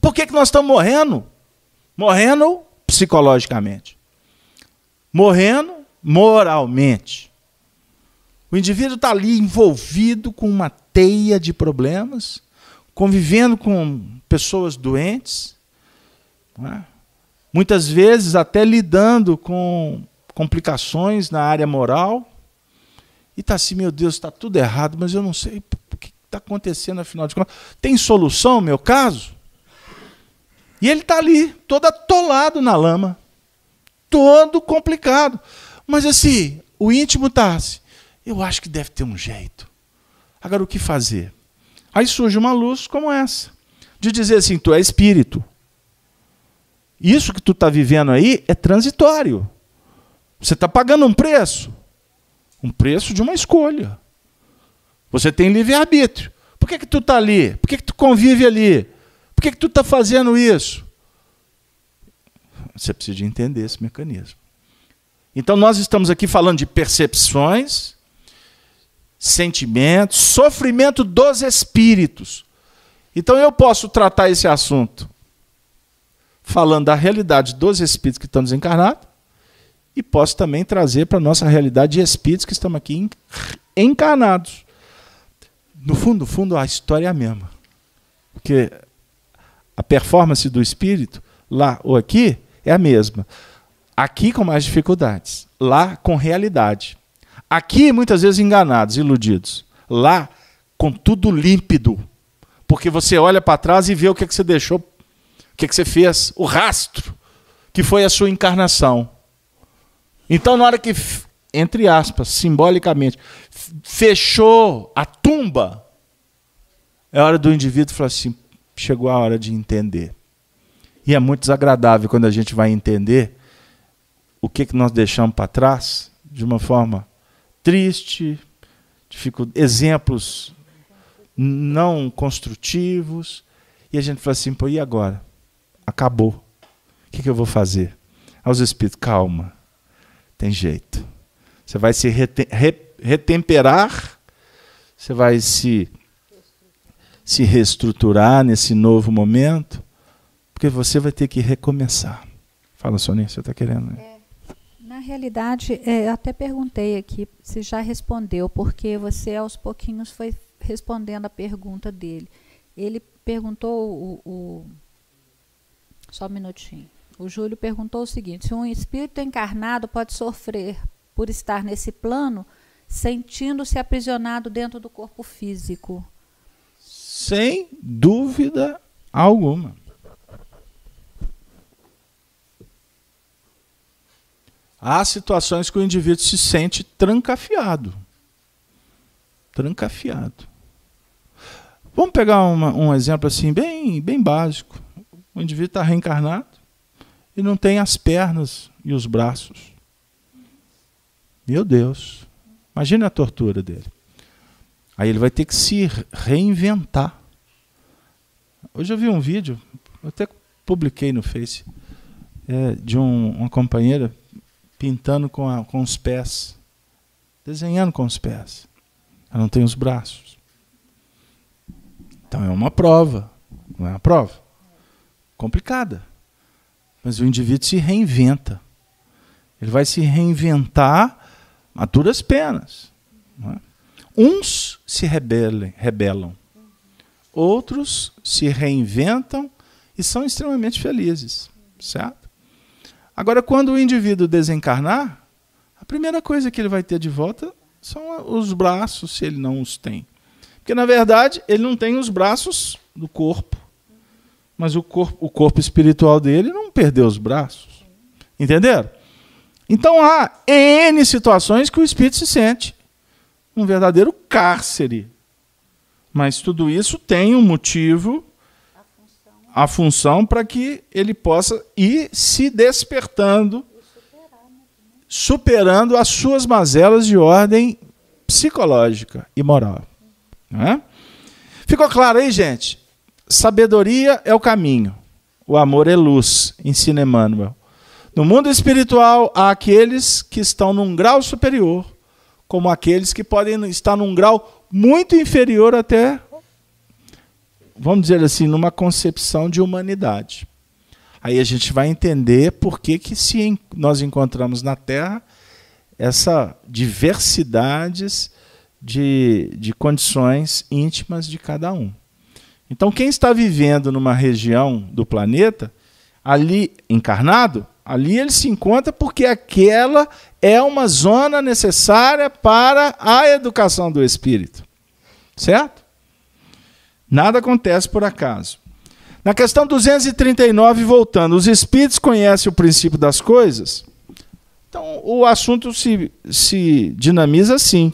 Por que, que nós estamos morrendo? Morrendo psicologicamente. Morrendo moralmente. O indivíduo está ali envolvido com uma teia de problemas convivendo com pessoas doentes, né? muitas vezes até lidando com complicações na área moral, e está assim, meu Deus, está tudo errado, mas eu não sei o que está acontecendo afinal de contas. Tem solução, meu caso? E ele está ali, todo atolado na lama, todo complicado. Mas assim, o íntimo está assim, eu acho que deve ter um jeito. Agora, o que fazer? Aí surge uma luz como essa, de dizer assim: tu é espírito. Isso que tu está vivendo aí é transitório. Você está pagando um preço. Um preço de uma escolha. Você tem livre-arbítrio. Por que, que tu está ali? Por que, que tu convive ali? Por que, que tu está fazendo isso? Você precisa entender esse mecanismo. Então, nós estamos aqui falando de percepções sentimentos, sofrimento dos espíritos. Então eu posso tratar esse assunto falando da realidade dos espíritos que estão desencarnados e posso também trazer para a nossa realidade de espíritos que estão aqui encarnados. No fundo, no fundo, a história é a mesma. Porque a performance do espírito, lá ou aqui, é a mesma. Aqui com mais dificuldades, lá com realidade. Aqui, muitas vezes, enganados, iludidos. Lá, com tudo límpido. Porque você olha para trás e vê o que, é que você deixou, o que, é que você fez, o rastro, que foi a sua encarnação. Então, na hora que, entre aspas, simbolicamente, fechou a tumba, é hora do indivíduo falar assim: chegou a hora de entender. E é muito desagradável quando a gente vai entender o que, é que nós deixamos para trás de uma forma triste, dificu... exemplos não construtivos. E a gente fala assim: pô, e agora? Acabou. O que, que eu vou fazer? Aos espíritos, calma, tem jeito. Você vai se rete... retemperar, você vai se, se reestruturar nesse novo momento, porque você vai ter que recomeçar. Fala, Soninha, você está querendo? Né? Na realidade, é, eu até perguntei aqui se já respondeu, porque você aos pouquinhos foi respondendo a pergunta dele. Ele perguntou o, o só um minutinho. O Júlio perguntou o seguinte: se um espírito encarnado pode sofrer por estar nesse plano, sentindo-se aprisionado dentro do corpo físico? Sem dúvida alguma. Há situações que o indivíduo se sente trancafiado. Trancafiado. Vamos pegar uma, um exemplo assim, bem, bem básico. O indivíduo está reencarnado e não tem as pernas e os braços. Meu Deus. Imagina a tortura dele. Aí ele vai ter que se reinventar. Hoje eu vi um vídeo, até publiquei no Face, é, de um, uma companheira pintando com, a, com os pés, desenhando com os pés. Ela não tem os braços. Então é uma prova, não é uma prova complicada. Mas o indivíduo se reinventa. Ele vai se reinventar a duras penas. É? Uns se rebelem, rebelam, outros se reinventam e são extremamente felizes, certo? Agora, quando o indivíduo desencarnar, a primeira coisa que ele vai ter de volta são os braços, se ele não os tem. Porque, na verdade, ele não tem os braços do corpo, mas o corpo, o corpo espiritual dele não perdeu os braços. Entenderam? Então há N situações que o espírito se sente um verdadeiro cárcere. Mas tudo isso tem um motivo a função para que ele possa ir se despertando, superando as suas mazelas de ordem psicológica e moral. É? Ficou claro aí, gente? Sabedoria é o caminho. O amor é luz, ensina Emmanuel. No mundo espiritual, há aqueles que estão num grau superior, como aqueles que podem estar num grau muito inferior até vamos dizer assim, numa concepção de humanidade. Aí a gente vai entender por que, que se nós encontramos na Terra essa diversidades de, de condições íntimas de cada um. Então, quem está vivendo numa região do planeta, ali encarnado, ali ele se encontra porque aquela é uma zona necessária para a educação do espírito. Certo? Nada acontece por acaso. Na questão 239, voltando, os espíritos conhecem o princípio das coisas? Então, o assunto se, se dinamiza assim,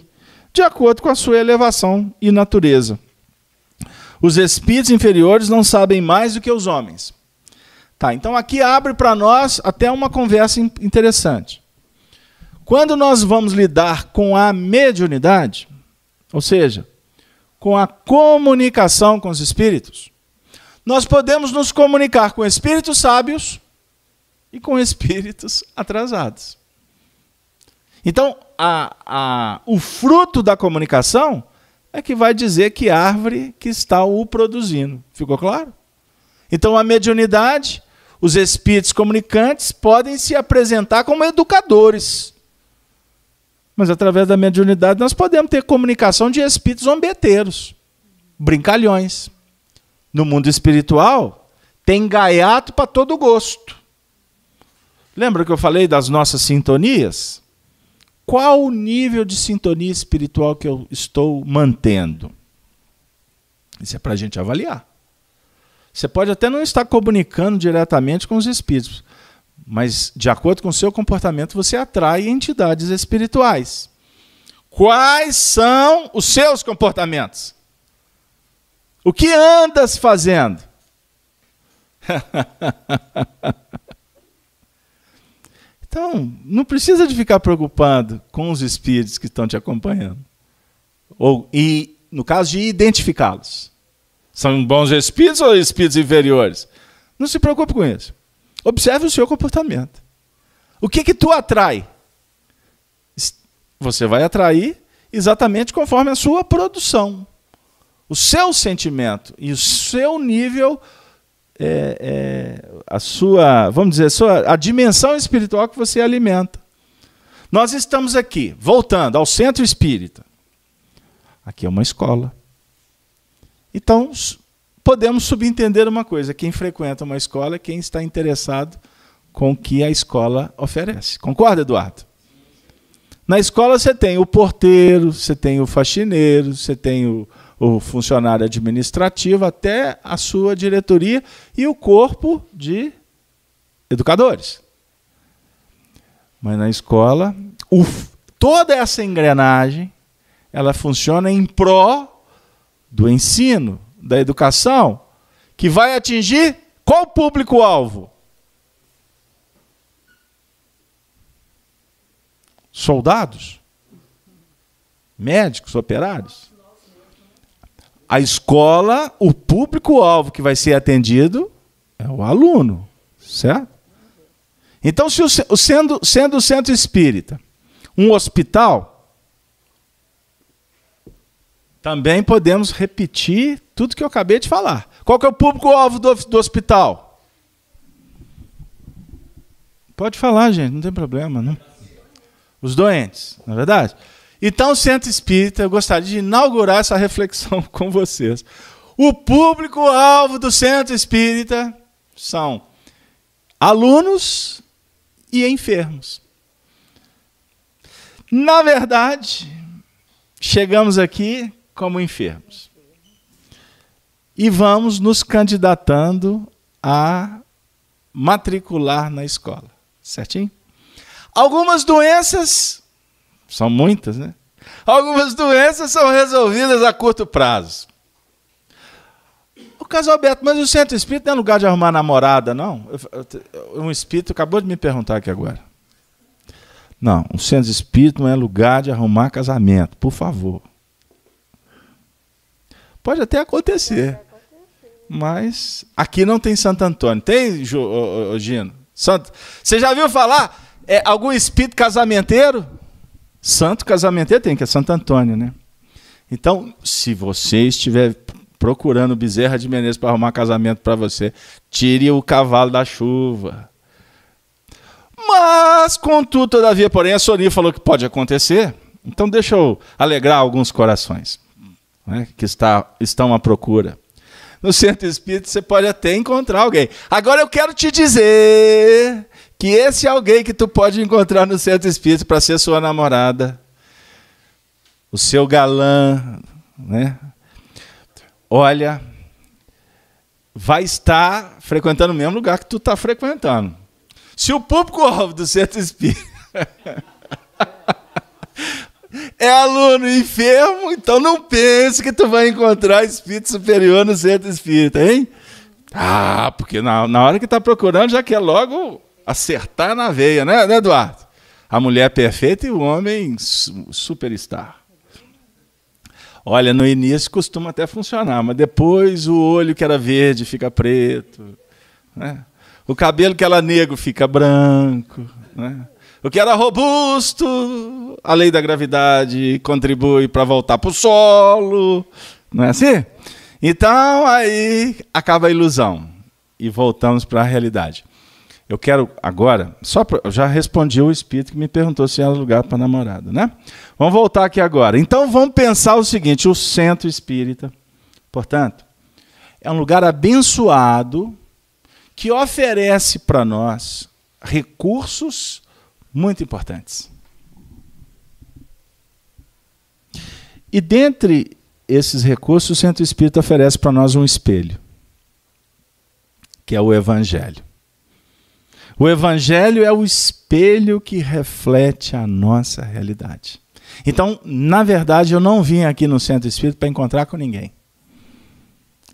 de acordo com a sua elevação e natureza. Os espíritos inferiores não sabem mais do que os homens. Tá, então aqui abre para nós até uma conversa interessante. Quando nós vamos lidar com a mediunidade, ou seja, com a comunicação com os espíritos. Nós podemos nos comunicar com espíritos sábios e com espíritos atrasados. Então, a, a, o fruto da comunicação é que vai dizer que árvore que está o produzindo. Ficou claro? Então, a mediunidade, os espíritos comunicantes podem se apresentar como educadores mas através da mediunidade nós podemos ter comunicação de espíritos zombeteiros, brincalhões. No mundo espiritual, tem gaiato para todo gosto. Lembra que eu falei das nossas sintonias? Qual o nível de sintonia espiritual que eu estou mantendo? Isso é para a gente avaliar. Você pode até não estar comunicando diretamente com os espíritos, mas, de acordo com o seu comportamento, você atrai entidades espirituais. Quais são os seus comportamentos? O que andas fazendo? [LAUGHS] então, não precisa de ficar preocupado com os espíritos que estão te acompanhando. Ou, e, no caso de identificá-los. São bons espíritos ou espíritos inferiores? Não se preocupe com isso. Observe o seu comportamento. O que que tu atrai? Você vai atrair exatamente conforme a sua produção, o seu sentimento e o seu nível, é, é, a sua, vamos dizer, a, sua, a dimensão espiritual que você alimenta. Nós estamos aqui, voltando ao centro espírita. Aqui é uma escola. Então, podemos subentender uma coisa: quem frequenta uma escola é quem está interessado com o que a escola oferece. Concorda, Eduardo? Na escola você tem o porteiro, você tem o faxineiro, você tem o, o funcionário administrativo, até a sua diretoria e o corpo de educadores. Mas na escola, toda essa engrenagem ela funciona em pró do ensino, da educação que vai atingir qual público-alvo? Soldados? Médicos, operários? A escola, o público-alvo que vai ser atendido é o aluno, certo? Então, se o, sendo, sendo o centro espírita um hospital, também podemos repetir tudo que eu acabei de falar. Qual que é o público-alvo do, do hospital? Pode falar, gente, não tem problema, né? Os doentes, na é verdade. Então, o Centro Espírita, eu gostaria de inaugurar essa reflexão [LAUGHS] com vocês. O público-alvo do Centro Espírita são alunos e enfermos. Na verdade, chegamos aqui como enfermos e vamos nos candidatando a matricular na escola, certinho? Algumas doenças, são muitas, né? Algumas doenças são resolvidas a curto prazo. O caso Alberto, mas o centro espírita não é lugar de arrumar namorada, não? Um espírito acabou de me perguntar aqui agora. Não, o centro espírita não é lugar de arrumar casamento, por favor. Pode até acontecer. Mas aqui não tem Santo Antônio. Tem, Ju, Gino? Santo. Você já viu falar é, algum espírito casamenteiro? Santo casamenteiro tem, que é Santo Antônio, né? Então, se você estiver procurando Bezerra de Menezes para arrumar casamento para você, tire o cavalo da chuva. Mas, contudo, todavia, porém, a Sonia falou que pode acontecer. Então, deixa eu alegrar alguns corações né, que está, estão à procura no centro espírita você pode até encontrar alguém. Agora eu quero te dizer que esse alguém que tu pode encontrar no centro espírita para ser sua namorada, o seu galã, né? Olha, vai estar frequentando o mesmo lugar que tu está frequentando. Se o público-alvo do centro espírita [LAUGHS] é aluno enfermo, então não pense que tu vai encontrar espírito superior no centro espírita, hein? Ah, porque na, na hora que tá procurando já quer logo acertar na veia, né, né Eduardo? A mulher perfeita e o homem superstar. Olha, no início costuma até funcionar, mas depois o olho que era verde fica preto, né? o cabelo que era negro fica branco. Né? O que era robusto, a lei da gravidade contribui para voltar para o solo. Não é assim? Então aí acaba a ilusão e voltamos para a realidade. Eu quero agora, só pra, eu já respondi o espírito que me perguntou se era lugar para namorada, né? Vamos voltar aqui agora. Então vamos pensar o seguinte: o centro espírita, portanto, é um lugar abençoado que oferece para nós recursos muito importantes. E dentre esses recursos, o Centro Espírita oferece para nós um espelho, que é o Evangelho. O Evangelho é o espelho que reflete a nossa realidade. Então, na verdade, eu não vim aqui no Centro Espírita para encontrar com ninguém.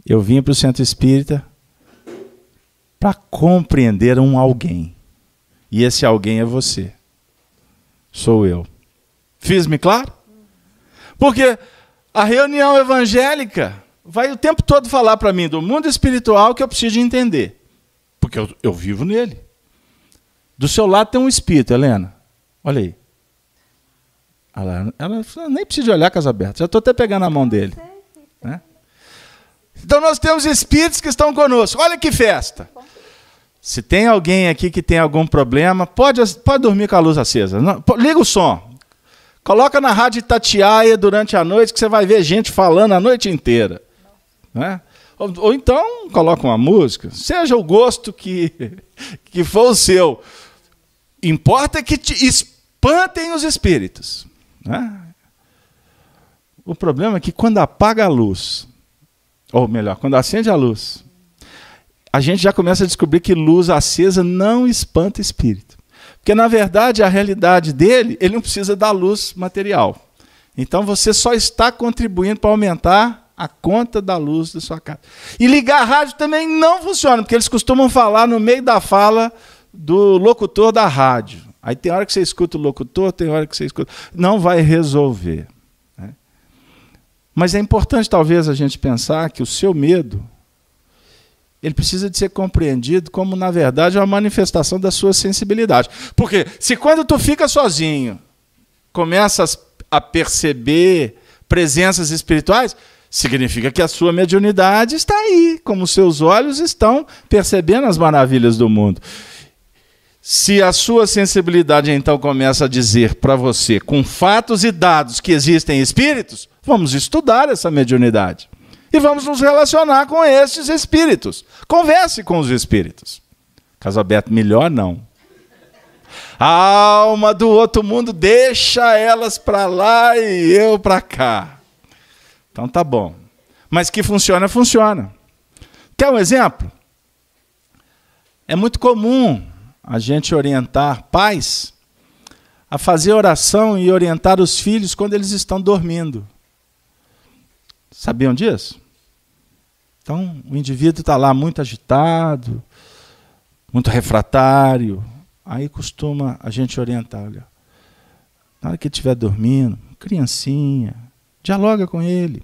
Eu vim para o Centro Espírita para compreender um alguém. E esse alguém é você. Sou eu. Fiz-me claro? Porque a reunião evangélica vai o tempo todo falar para mim do mundo espiritual que eu preciso entender. Porque eu, eu vivo nele. Do seu lado tem um espírito, Helena. Olha aí. Ela, ela nem precisa de olhar, casa aberta. Já estou até pegando a mão dele. Né? Então nós temos espíritos que estão conosco. Olha que festa. Se tem alguém aqui que tem algum problema, pode, pode dormir com a luz acesa. Não, liga o som. Coloca na rádio Tatiaia durante a noite que você vai ver gente falando a noite inteira. Né? Ou, ou, então coloca uma música, seja o gosto que, [LAUGHS] que for o seu. Importa que te espantem os espíritos. Né? O problema é que quando apaga a luz, ou melhor, quando acende a luz, a gente já começa a descobrir que luz acesa não espanta espírito. Porque, na verdade, a realidade dele, ele não precisa da luz material. Então, você só está contribuindo para aumentar a conta da luz da sua casa. E ligar a rádio também não funciona, porque eles costumam falar no meio da fala do locutor da rádio. Aí tem hora que você escuta o locutor, tem hora que você escuta. Não vai resolver. Né? Mas é importante, talvez, a gente pensar que o seu medo ele precisa de ser compreendido como, na verdade, uma manifestação da sua sensibilidade. Porque se quando tu fica sozinho, começas a perceber presenças espirituais, significa que a sua mediunidade está aí, como seus olhos estão percebendo as maravilhas do mundo. Se a sua sensibilidade então começa a dizer para você, com fatos e dados, que existem espíritos, vamos estudar essa mediunidade e vamos nos relacionar com esses espíritos. Converse com os espíritos. Caso aberto, melhor não. A alma do outro mundo, deixa elas para lá e eu para cá. Então tá bom. Mas que funciona, funciona. Quer um exemplo? É muito comum a gente orientar pais a fazer oração e orientar os filhos quando eles estão dormindo. Sabiam disso? Então, o indivíduo está lá muito agitado, muito refratário. Aí costuma a gente orientar, olha, na hora que ele estiver dormindo, criancinha, dialoga com ele.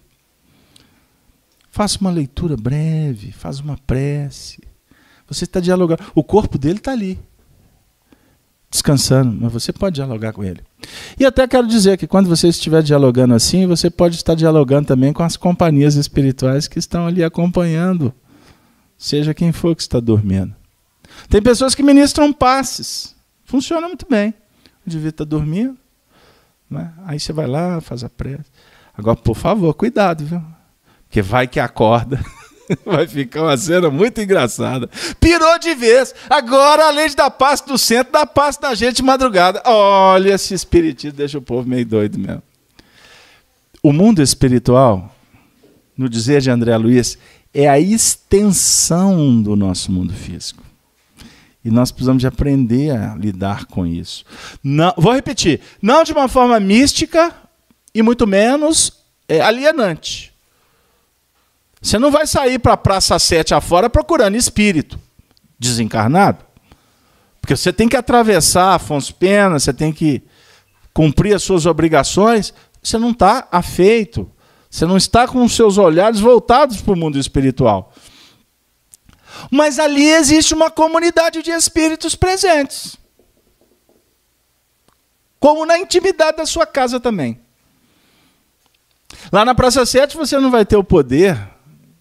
Faça uma leitura breve, faz uma prece. Você está dialogando. O corpo dele está ali descansando, mas você pode dialogar com ele. E até quero dizer que quando você estiver dialogando assim, você pode estar dialogando também com as companhias espirituais que estão ali acompanhando, seja quem for que está dormindo. Tem pessoas que ministram passes, funciona muito bem. O indivíduo está dormindo, né? aí você vai lá, faz a prece. Agora, por favor, cuidado, viu? Porque vai que acorda. [LAUGHS] [LAUGHS] Vai ficar uma cena muito engraçada. Pirou de vez. Agora a lei da paz do centro dá paz na gente de madrugada. Olha, esse espiritismo deixa o povo meio doido mesmo. O mundo espiritual, no dizer de André Luiz, é a extensão do nosso mundo físico. E nós precisamos de aprender a lidar com isso. Não, vou repetir, não de uma forma mística e muito menos é, alienante. Você não vai sair para a Praça Sete afora procurando espírito desencarnado. Porque você tem que atravessar Afonso Pena, você tem que cumprir as suas obrigações. Você não está afeito. Você não está com os seus olhares voltados para o mundo espiritual. Mas ali existe uma comunidade de espíritos presentes. Como na intimidade da sua casa também. Lá na Praça Sete você não vai ter o poder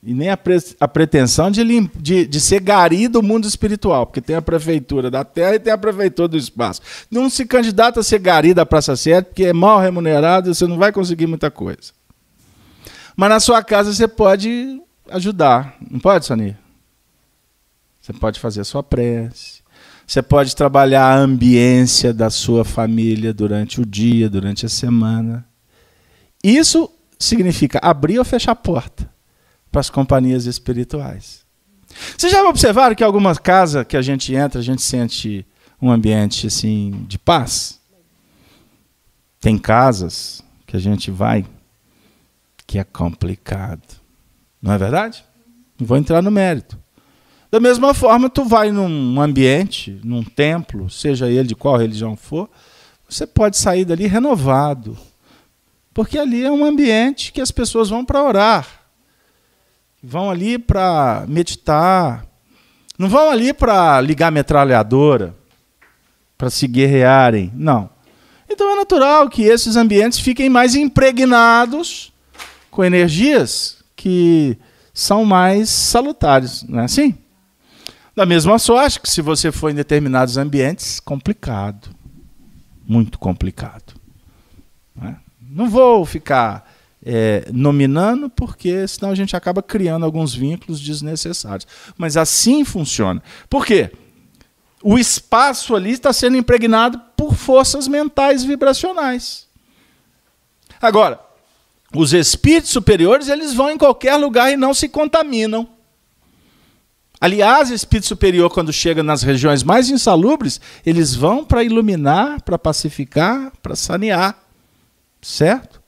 e nem a, pre a pretensão de, de, de, ser gari do mundo espiritual, porque tem a prefeitura da terra e tem a prefeitura do espaço. Não se candidata a ser gari da Praça Certa, porque é mal remunerado e você não vai conseguir muita coisa. Mas na sua casa você pode ajudar, não pode, Sani? Você pode fazer a sua prece. Você pode trabalhar a ambiência da sua família durante o dia, durante a semana. Isso significa abrir ou fechar a porta para as companhias espirituais. Vocês já observaram que alguma casa que a gente entra, a gente sente um ambiente assim de paz? Tem casas que a gente vai que é complicado. Não é verdade? Não vou entrar no mérito. Da mesma forma, tu vai num ambiente, num templo, seja ele de qual religião for, você pode sair dali renovado. Porque ali é um ambiente que as pessoas vão para orar. Vão ali para meditar. Não vão ali para ligar metralhadora, para se guerrearem. Não. Então é natural que esses ambientes fiquem mais impregnados com energias que são mais salutares, não é assim? Da mesma sorte que se você for em determinados ambientes, complicado. Muito complicado. Não, é? não vou ficar é, nominando, porque senão a gente acaba criando alguns vínculos desnecessários. Mas assim funciona. Por quê? O espaço ali está sendo impregnado por forças mentais vibracionais. Agora, os espíritos superiores eles vão em qualquer lugar e não se contaminam. Aliás, o espírito superior, quando chega nas regiões mais insalubres, eles vão para iluminar, para pacificar, para sanear. Certo?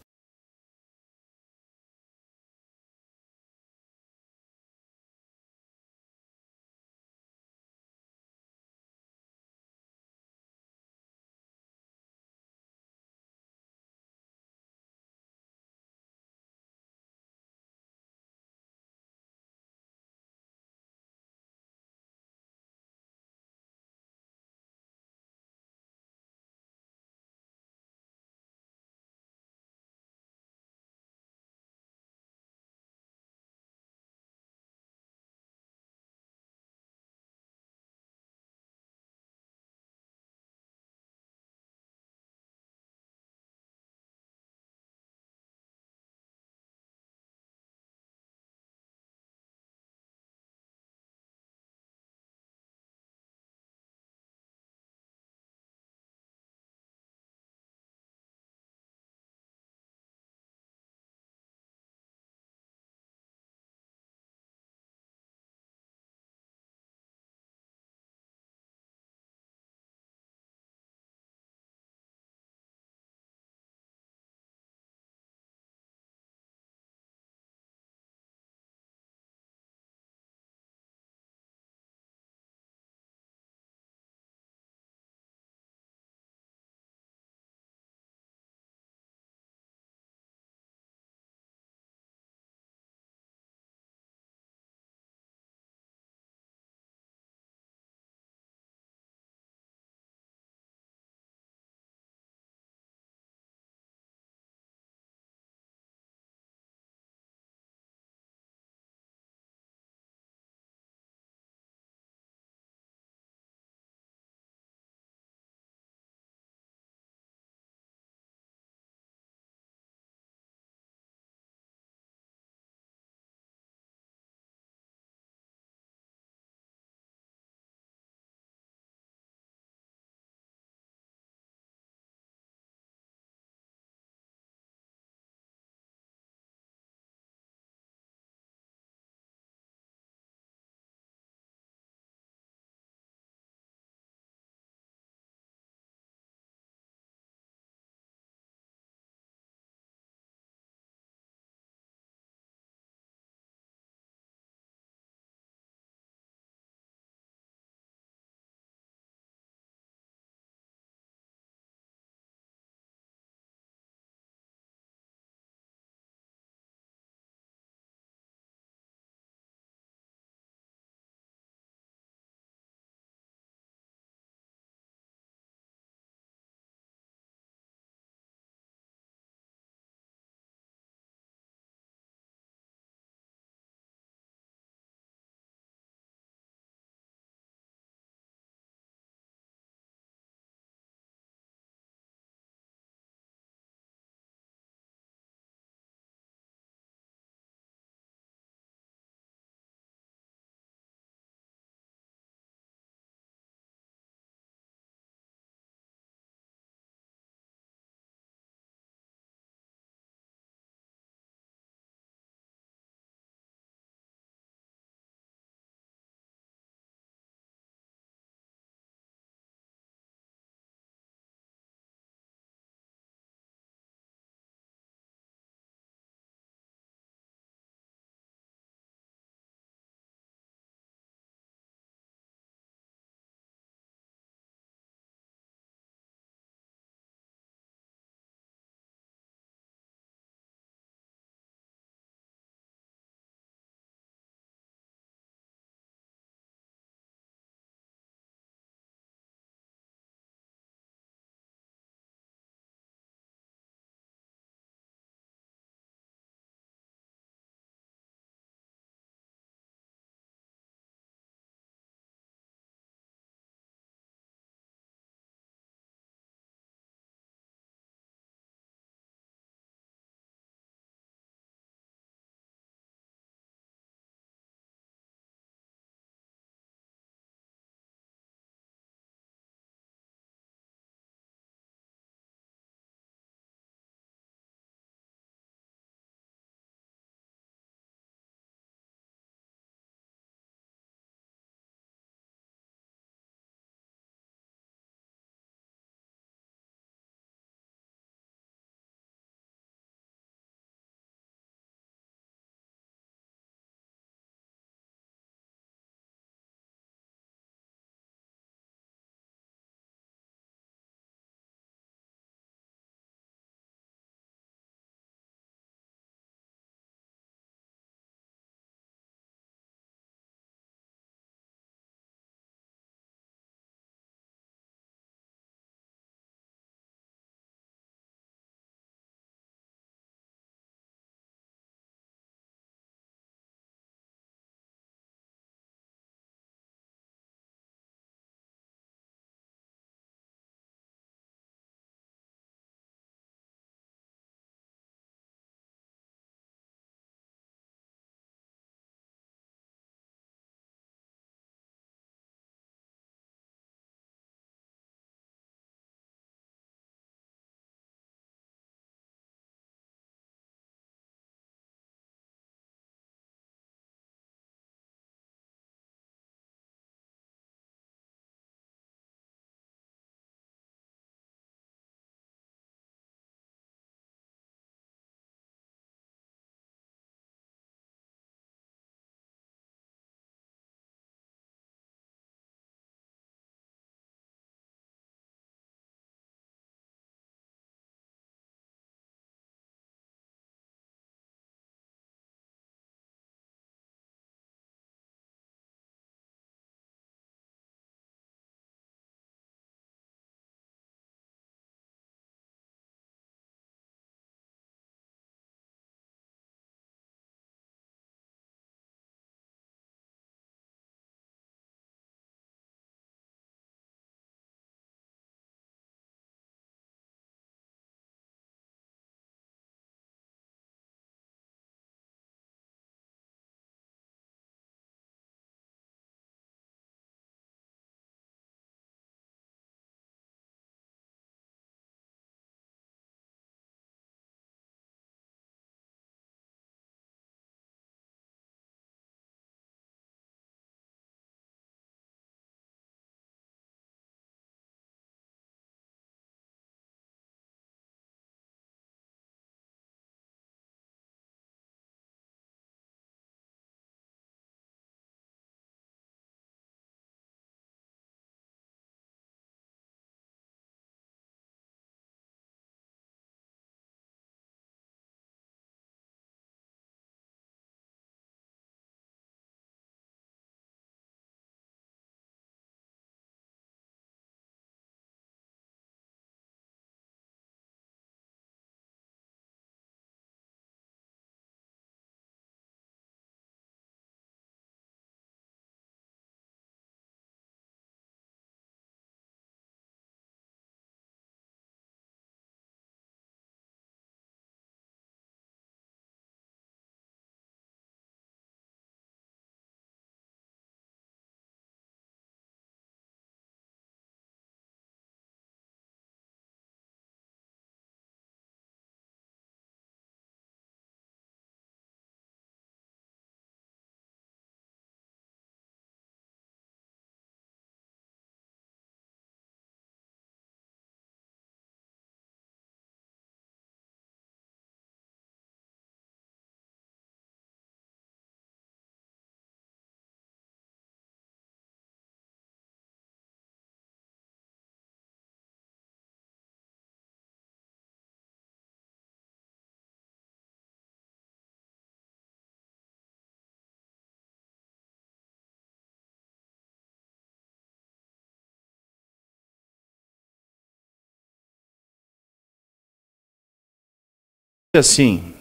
assim,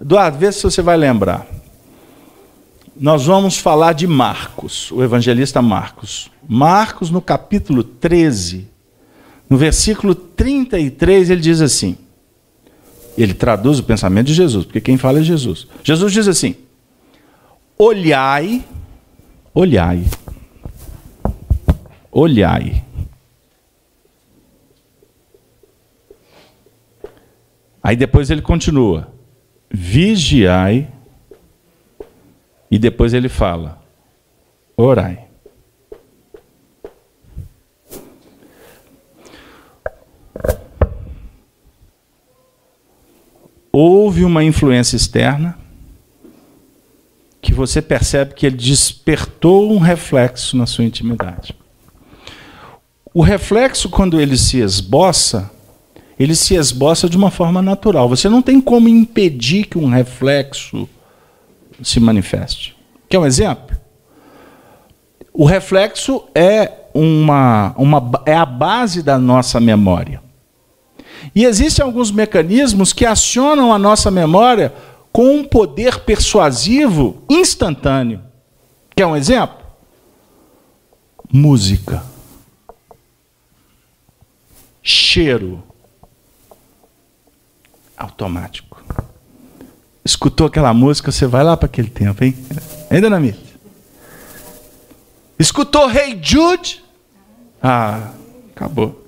Eduardo, vê se você vai lembrar. Nós vamos falar de Marcos, o evangelista Marcos. Marcos, no capítulo 13, no versículo 33, ele diz assim: ele traduz o pensamento de Jesus, porque quem fala é Jesus. Jesus diz assim: olhai, olhai, olhai Aí depois ele continua: vigiai. E depois ele fala: orai. Houve uma influência externa que você percebe que ele despertou um reflexo na sua intimidade. O reflexo, quando ele se esboça, ele se esboça de uma forma natural. Você não tem como impedir que um reflexo se manifeste. Quer um exemplo? O reflexo é uma, uma é a base da nossa memória. E existem alguns mecanismos que acionam a nossa memória com um poder persuasivo instantâneo. Quer um exemplo? Música. Cheiro automático. Escutou aquela música, você vai lá para aquele tempo, hein? Ainda na missa. Escutou Rei hey Jude? Ah, acabou.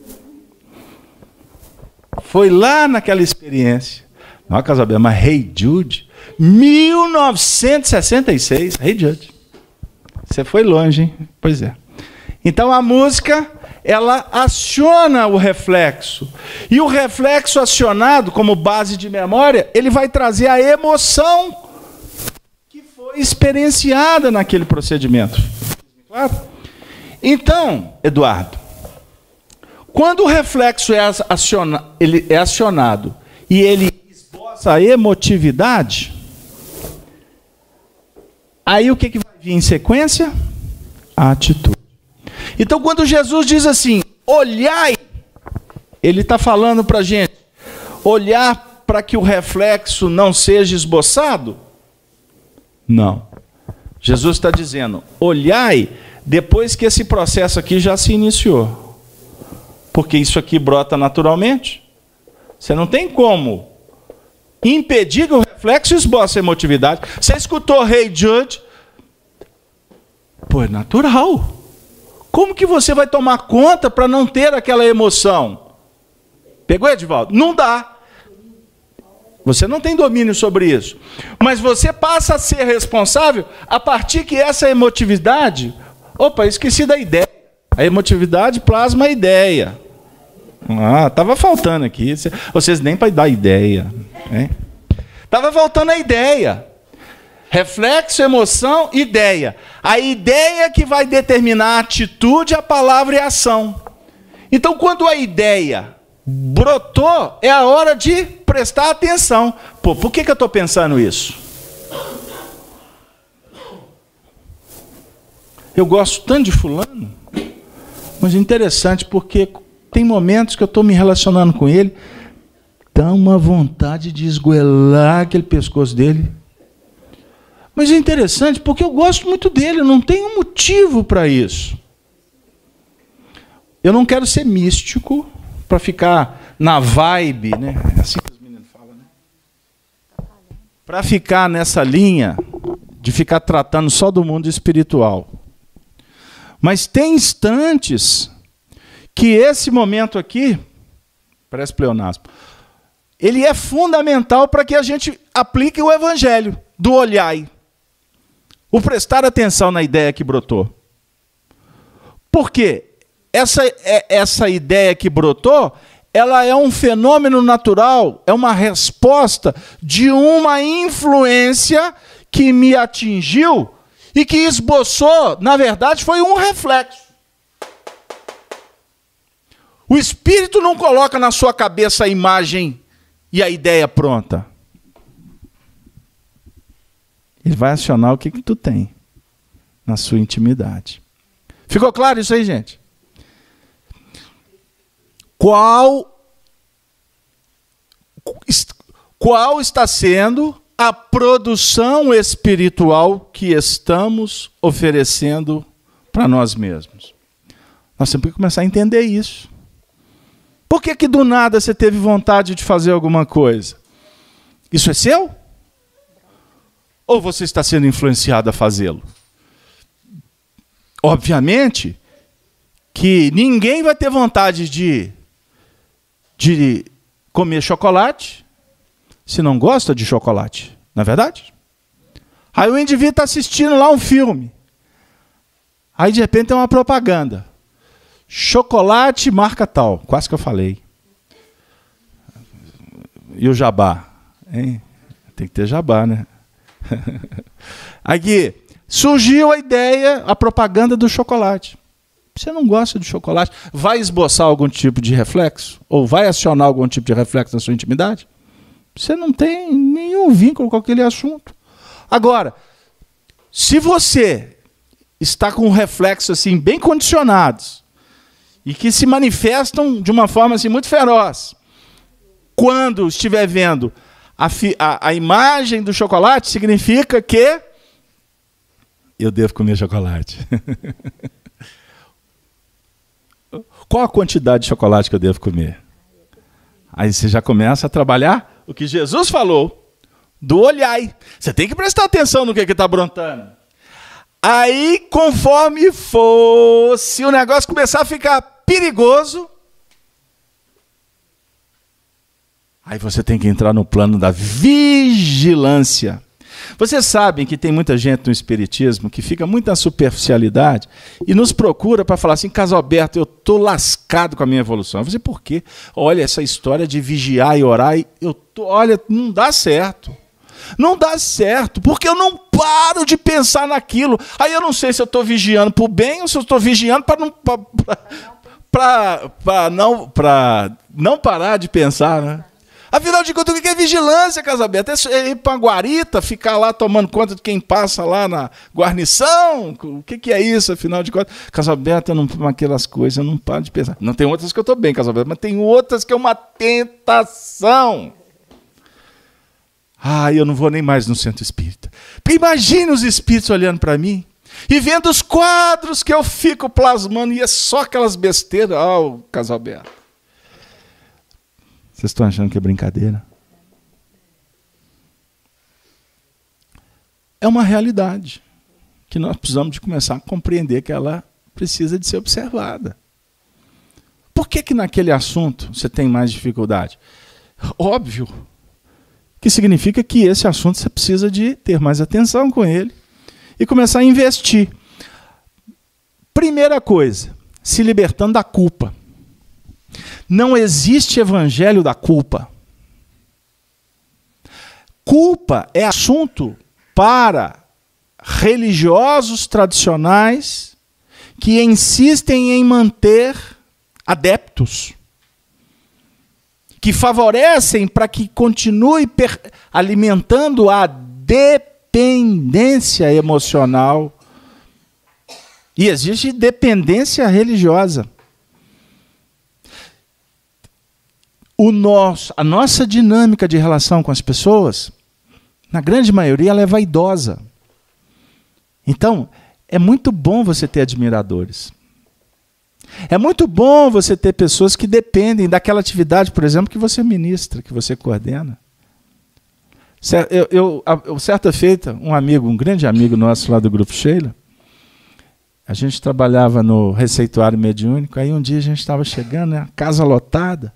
Foi lá naquela experiência. Não, Casabel, mas Rei hey Jude, 1966, Rei hey Jude. Você foi longe, hein? Pois é. Então a música ela aciona o reflexo. E o reflexo acionado, como base de memória, ele vai trazer a emoção que foi experienciada naquele procedimento. Claro? Então, Eduardo, quando o reflexo é, aciona, ele é acionado e ele esboça a emotividade, aí o que, que vai vir em sequência? A atitude. Então, quando Jesus diz assim, olhai, ele está falando para a gente, olhar para que o reflexo não seja esboçado? Não. Jesus está dizendo, olhai depois que esse processo aqui já se iniciou. Porque isso aqui brota naturalmente. Você não tem como impedir que o reflexo esboça a emotividade. Você escutou Rei hey Judge? Pô, é natural. Como que você vai tomar conta para não ter aquela emoção? Pegou, Edvaldo? Não dá. Você não tem domínio sobre isso. Mas você passa a ser responsável a partir que essa emotividade. Opa, esqueci da ideia. A emotividade plasma a ideia. Ah, tava faltando aqui. Vocês nem para dar ideia. Estava Tava faltando a ideia. Reflexo, emoção, ideia. A ideia que vai determinar a atitude, a palavra e a ação. Então, quando a ideia brotou, é a hora de prestar atenção. Pô, por que, que eu estou pensando isso? Eu gosto tanto de Fulano, mas é interessante porque tem momentos que eu estou me relacionando com ele, dá uma vontade de esgoelar aquele pescoço dele. Mas é interessante porque eu gosto muito dele, não tem um motivo para isso. Eu não quero ser místico para ficar na vibe, né? É assim que os meninos falam, né? Para ficar nessa linha de ficar tratando só do mundo espiritual. Mas tem instantes que esse momento aqui, parece pleonasmo, ele é fundamental para que a gente aplique o evangelho do olhai o prestar atenção na ideia que brotou. Porque essa, é, essa ideia que brotou, ela é um fenômeno natural, é uma resposta de uma influência que me atingiu e que esboçou, na verdade, foi um reflexo. O espírito não coloca na sua cabeça a imagem e a ideia pronta. Ele vai acionar o que, que tu tem na sua intimidade. Ficou claro isso aí, gente? Qual qual está sendo a produção espiritual que estamos oferecendo para nós mesmos? Nós temos que começar a entender isso. Por que, que do nada você teve vontade de fazer alguma coisa? Isso é seu? Ou você está sendo influenciado a fazê-lo? Obviamente que ninguém vai ter vontade de, de comer chocolate se não gosta de chocolate, não é verdade? Aí o indivíduo está assistindo lá um filme. Aí de repente tem uma propaganda. Chocolate marca tal. Quase que eu falei. E o jabá? Hein? Tem que ter jabá, né? [LAUGHS] Aqui, surgiu a ideia, a propaganda do chocolate. Você não gosta de chocolate, vai esboçar algum tipo de reflexo? Ou vai acionar algum tipo de reflexo na sua intimidade? Você não tem nenhum vínculo com aquele assunto. Agora, se você está com reflexos assim bem condicionados e que se manifestam de uma forma assim muito feroz, quando estiver vendo a, a, a imagem do chocolate significa que eu devo comer chocolate. [LAUGHS] Qual a quantidade de chocolate que eu devo comer? Aí você já começa a trabalhar o que Jesus falou do olhai. Você tem que prestar atenção no que é está brontando. Aí, conforme fosse o negócio começar a ficar perigoso, Aí você tem que entrar no plano da vigilância. Vocês sabem que tem muita gente no espiritismo que fica muito na superficialidade e nos procura para falar assim, Casalberto, eu tô lascado com a minha evolução. Eu dizer, assim, por quê? Olha, essa história de vigiar e orar, eu tô, olha, não dá certo. Não dá certo, porque eu não paro de pensar naquilo. Aí eu não sei se eu estou vigiando para o bem ou se eu estou vigiando para não, pra, pra, pra, não, pra não parar de pensar, né? Afinal de contas, o que é vigilância, Casaberto? É, é ir pra Guarita, ficar lá tomando conta de quem passa lá na guarnição? O que é isso, afinal de contas? Casaberto, eu não aquelas coisas, eu não paro de pensar. Não tem outras que eu estou bem, Casaberto, mas tem outras que é uma tentação. Ah, eu não vou nem mais no centro espírita. Imagina os espíritos olhando para mim e vendo os quadros que eu fico plasmando e é só aquelas besteiras. Ah, oh, Casalberto. Vocês estão achando que é brincadeira? É uma realidade que nós precisamos de começar a compreender que ela precisa de ser observada. Por que, que naquele assunto você tem mais dificuldade? Óbvio que significa que esse assunto você precisa de ter mais atenção com ele e começar a investir. Primeira coisa, se libertando da culpa. Não existe evangelho da culpa. Culpa é assunto para religiosos tradicionais que insistem em manter adeptos que favorecem para que continue alimentando a dependência emocional. E existe dependência religiosa. o nosso, a nossa dinâmica de relação com as pessoas, na grande maioria, ela é vaidosa. Então, é muito bom você ter admiradores. É muito bom você ter pessoas que dependem daquela atividade, por exemplo, que você ministra, que você coordena. Eu, eu, eu certa feita, um amigo, um grande amigo nosso lá do Grupo Sheila, a gente trabalhava no receituário mediúnico, aí um dia a gente estava chegando, né, casa lotada,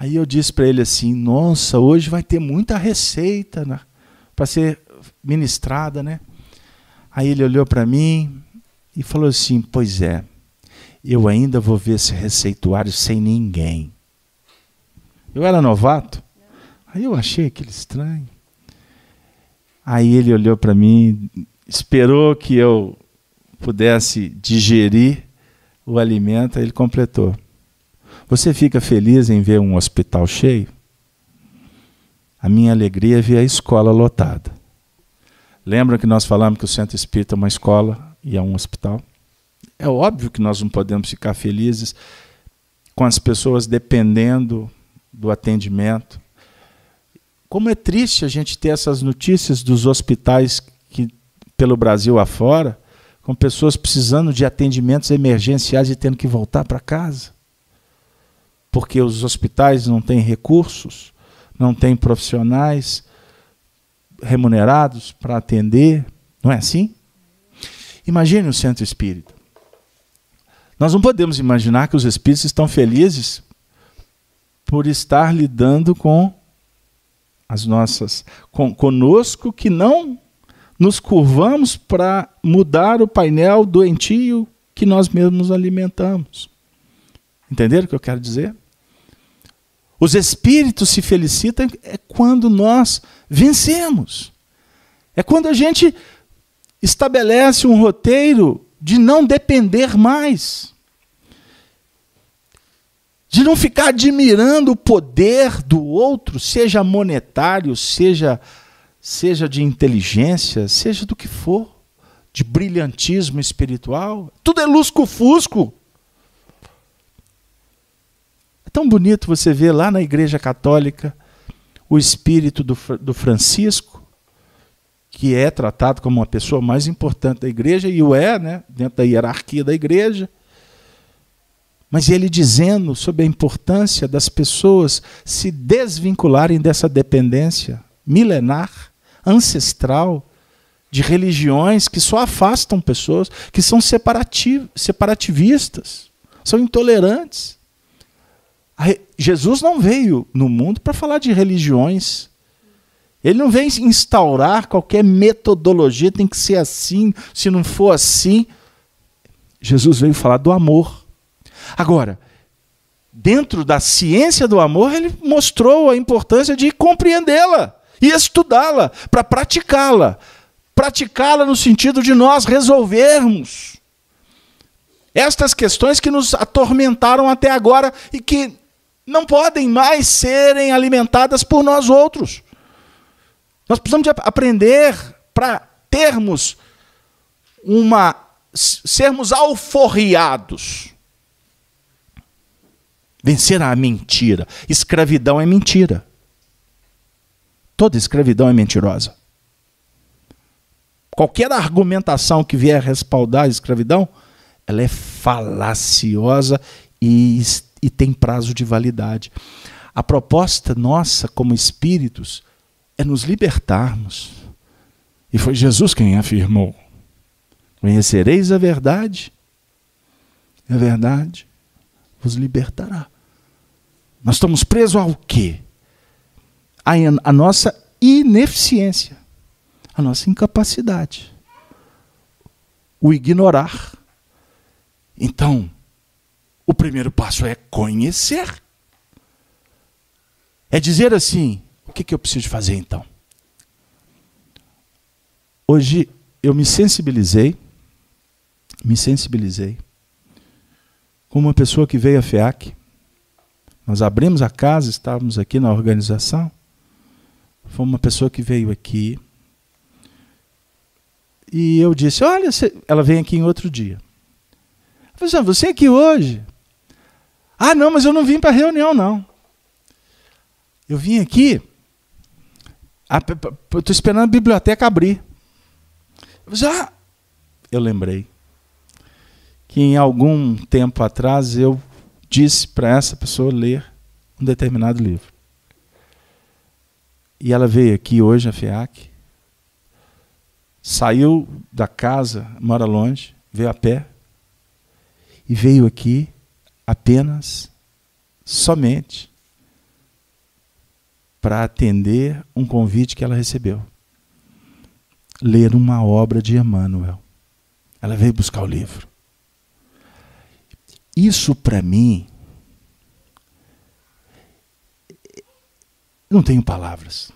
Aí eu disse para ele assim: Nossa, hoje vai ter muita receita né, para ser ministrada, né? Aí ele olhou para mim e falou assim: Pois é, eu ainda vou ver esse receituário sem ninguém. Eu era novato, aí eu achei aquele estranho. Aí ele olhou para mim, esperou que eu pudesse digerir o alimento, aí ele completou. Você fica feliz em ver um hospital cheio? A minha alegria é ver a escola lotada. Lembra que nós falamos que o centro espírita é uma escola e é um hospital? É óbvio que nós não podemos ficar felizes com as pessoas dependendo do atendimento. Como é triste a gente ter essas notícias dos hospitais que pelo Brasil afora, com pessoas precisando de atendimentos emergenciais e tendo que voltar para casa porque os hospitais não têm recursos, não têm profissionais remunerados para atender, não é assim? Imagine o centro espírita. Nós não podemos imaginar que os espíritos estão felizes por estar lidando com as nossas com, conosco que não nos curvamos para mudar o painel doentio que nós mesmos alimentamos. Entenderam o que eu quero dizer? Os espíritos se felicitam é quando nós vencemos. É quando a gente estabelece um roteiro de não depender mais. De não ficar admirando o poder do outro, seja monetário, seja seja de inteligência, seja do que for, de brilhantismo espiritual, tudo é lusco-fusco. É tão bonito você ver lá na Igreja Católica o espírito do, do Francisco, que é tratado como uma pessoa mais importante da igreja, e o é, né, dentro da hierarquia da igreja. Mas ele dizendo sobre a importância das pessoas se desvincularem dessa dependência milenar, ancestral, de religiões que só afastam pessoas, que são separativistas, são intolerantes. Jesus não veio no mundo para falar de religiões. Ele não vem instaurar qualquer metodologia, tem que ser assim, se não for assim. Jesus veio falar do amor. Agora, dentro da ciência do amor, ele mostrou a importância de compreendê-la e estudá-la para praticá-la. Praticá-la no sentido de nós resolvermos estas questões que nos atormentaram até agora e que não podem mais serem alimentadas por nós outros. Nós precisamos aprender para termos uma sermos alforriados. Vencer a mentira. Escravidão é mentira. Toda escravidão é mentirosa. Qualquer argumentação que vier respaldar a escravidão, ela é falaciosa e e tem prazo de validade. A proposta nossa como espíritos é nos libertarmos. E foi Jesus quem afirmou: Conhecereis a verdade, e a verdade vos libertará. Nós estamos presos ao quê? A, a nossa ineficiência, a nossa incapacidade, o ignorar. Então, o primeiro passo é conhecer. É dizer assim: o que, que eu preciso fazer então? Hoje eu me sensibilizei, me sensibilizei com uma pessoa que veio à FEAC. Nós abrimos a casa, estávamos aqui na organização. Foi uma pessoa que veio aqui. E eu disse: Olha, ela vem aqui em outro dia. Ela falei, assim, ah, você é aqui hoje? Ah, não, mas eu não vim para reunião, não. Eu vim aqui, estou esperando a biblioteca abrir. Já ah. eu lembrei que em algum tempo atrás eu disse para essa pessoa ler um determinado livro. E ela veio aqui hoje na FEAC. saiu da casa, mora longe, veio a pé e veio aqui apenas, somente, para atender um convite que ela recebeu. Ler uma obra de Emmanuel. Ela veio buscar o livro. Isso para mim. Não tenho palavras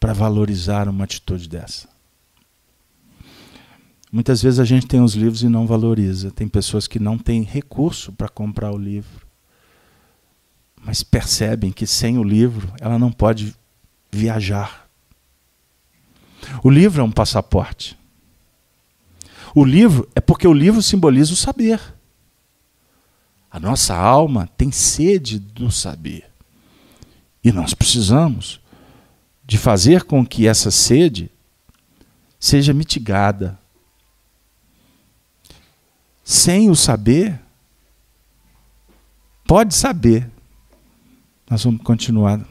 para valorizar uma atitude dessa. Muitas vezes a gente tem os livros e não valoriza. Tem pessoas que não têm recurso para comprar o livro, mas percebem que sem o livro ela não pode viajar. O livro é um passaporte. O livro é porque o livro simboliza o saber. A nossa alma tem sede do saber. E nós precisamos de fazer com que essa sede seja mitigada sem o saber, pode saber, nós vamos continuar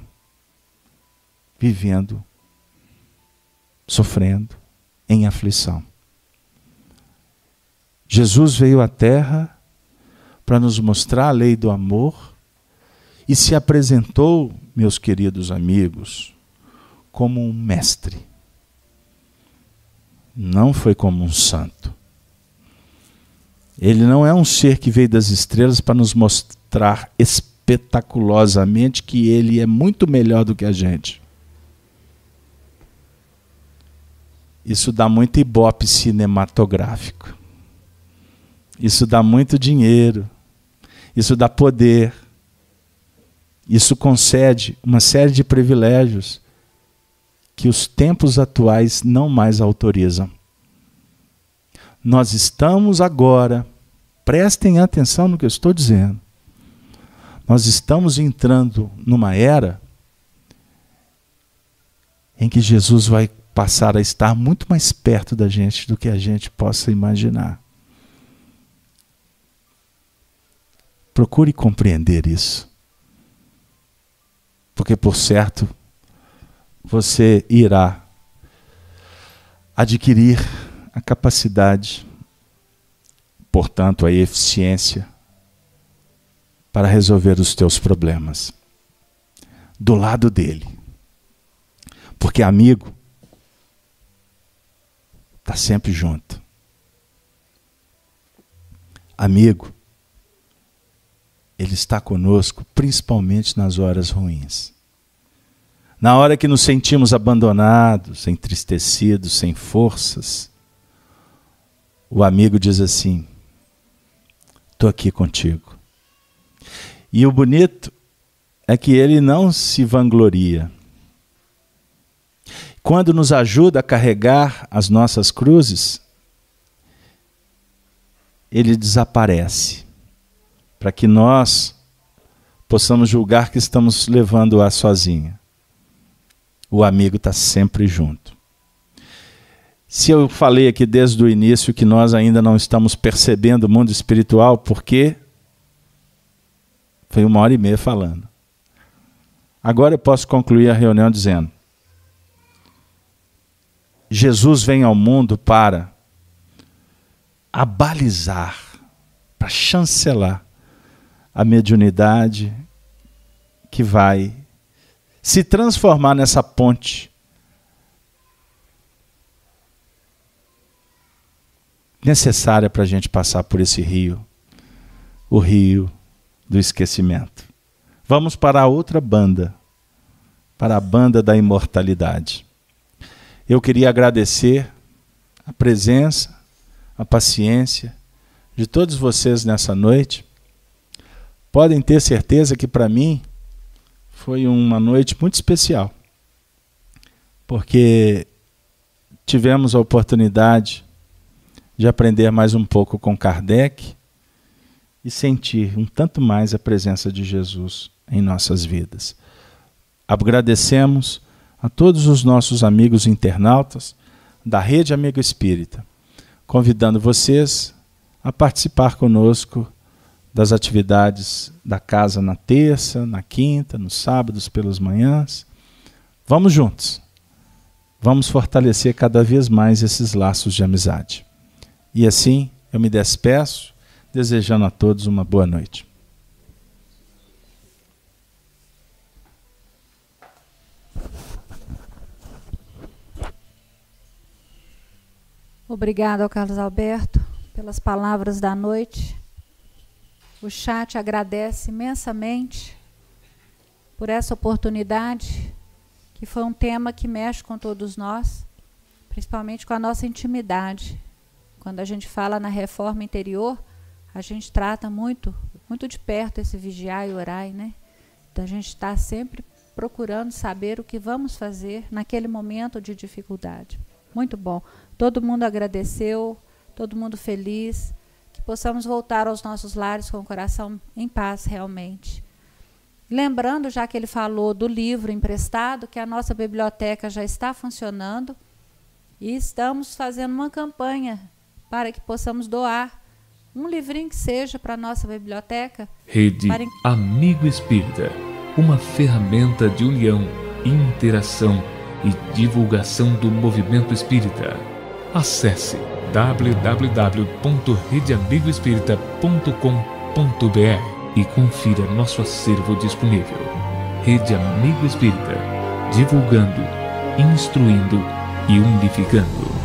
vivendo, sofrendo, em aflição. Jesus veio à Terra para nos mostrar a lei do amor e se apresentou, meus queridos amigos, como um mestre. Não foi como um santo. Ele não é um ser que veio das estrelas para nos mostrar espetaculosamente que ele é muito melhor do que a gente. Isso dá muito ibope cinematográfico. Isso dá muito dinheiro. Isso dá poder. Isso concede uma série de privilégios que os tempos atuais não mais autorizam. Nós estamos agora, prestem atenção no que eu estou dizendo, nós estamos entrando numa era em que Jesus vai passar a estar muito mais perto da gente do que a gente possa imaginar. Procure compreender isso. Porque, por certo, você irá adquirir a capacidade, portanto, a eficiência para resolver os teus problemas. Do lado dele. Porque amigo está sempre junto. Amigo, ele está conosco principalmente nas horas ruins. Na hora que nos sentimos abandonados, entristecidos, sem forças, o amigo diz assim: Estou aqui contigo. E o bonito é que ele não se vangloria. Quando nos ajuda a carregar as nossas cruzes, ele desaparece, para que nós possamos julgar que estamos levando-a sozinha. O amigo está sempre junto. Se eu falei aqui desde o início que nós ainda não estamos percebendo o mundo espiritual, porque foi uma hora e meia falando. Agora eu posso concluir a reunião dizendo: Jesus vem ao mundo para abalizar, para chancelar a mediunidade que vai se transformar nessa ponte necessária para a gente passar por esse rio, o rio do esquecimento. Vamos para a outra banda, para a banda da imortalidade. Eu queria agradecer a presença, a paciência de todos vocês nessa noite. Podem ter certeza que para mim foi uma noite muito especial, porque tivemos a oportunidade de aprender mais um pouco com Kardec e sentir um tanto mais a presença de Jesus em nossas vidas. Agradecemos a todos os nossos amigos internautas da Rede Amigo Espírita, convidando vocês a participar conosco das atividades da casa na terça, na quinta, nos sábados pelas manhãs. Vamos juntos. Vamos fortalecer cada vez mais esses laços de amizade. E assim eu me despeço, desejando a todos uma boa noite. Obrigada ao Carlos Alberto pelas palavras da noite. O chat agradece imensamente por essa oportunidade, que foi um tema que mexe com todos nós, principalmente com a nossa intimidade. Quando a gente fala na reforma interior, a gente trata muito, muito de perto esse vigiar e orar, né? Então a gente está sempre procurando saber o que vamos fazer naquele momento de dificuldade. Muito bom. Todo mundo agradeceu, todo mundo feliz, que possamos voltar aos nossos lares com o coração em paz realmente. Lembrando, já que ele falou do livro emprestado, que a nossa biblioteca já está funcionando e estamos fazendo uma campanha para que possamos doar um livrinho que seja para a nossa biblioteca. Rede para... Amigo Espírita, uma ferramenta de união, interação e divulgação do movimento espírita. Acesse www.redeamigoespirita.com.br e confira nosso acervo disponível. Rede Amigo Espírita, divulgando, instruindo e unificando.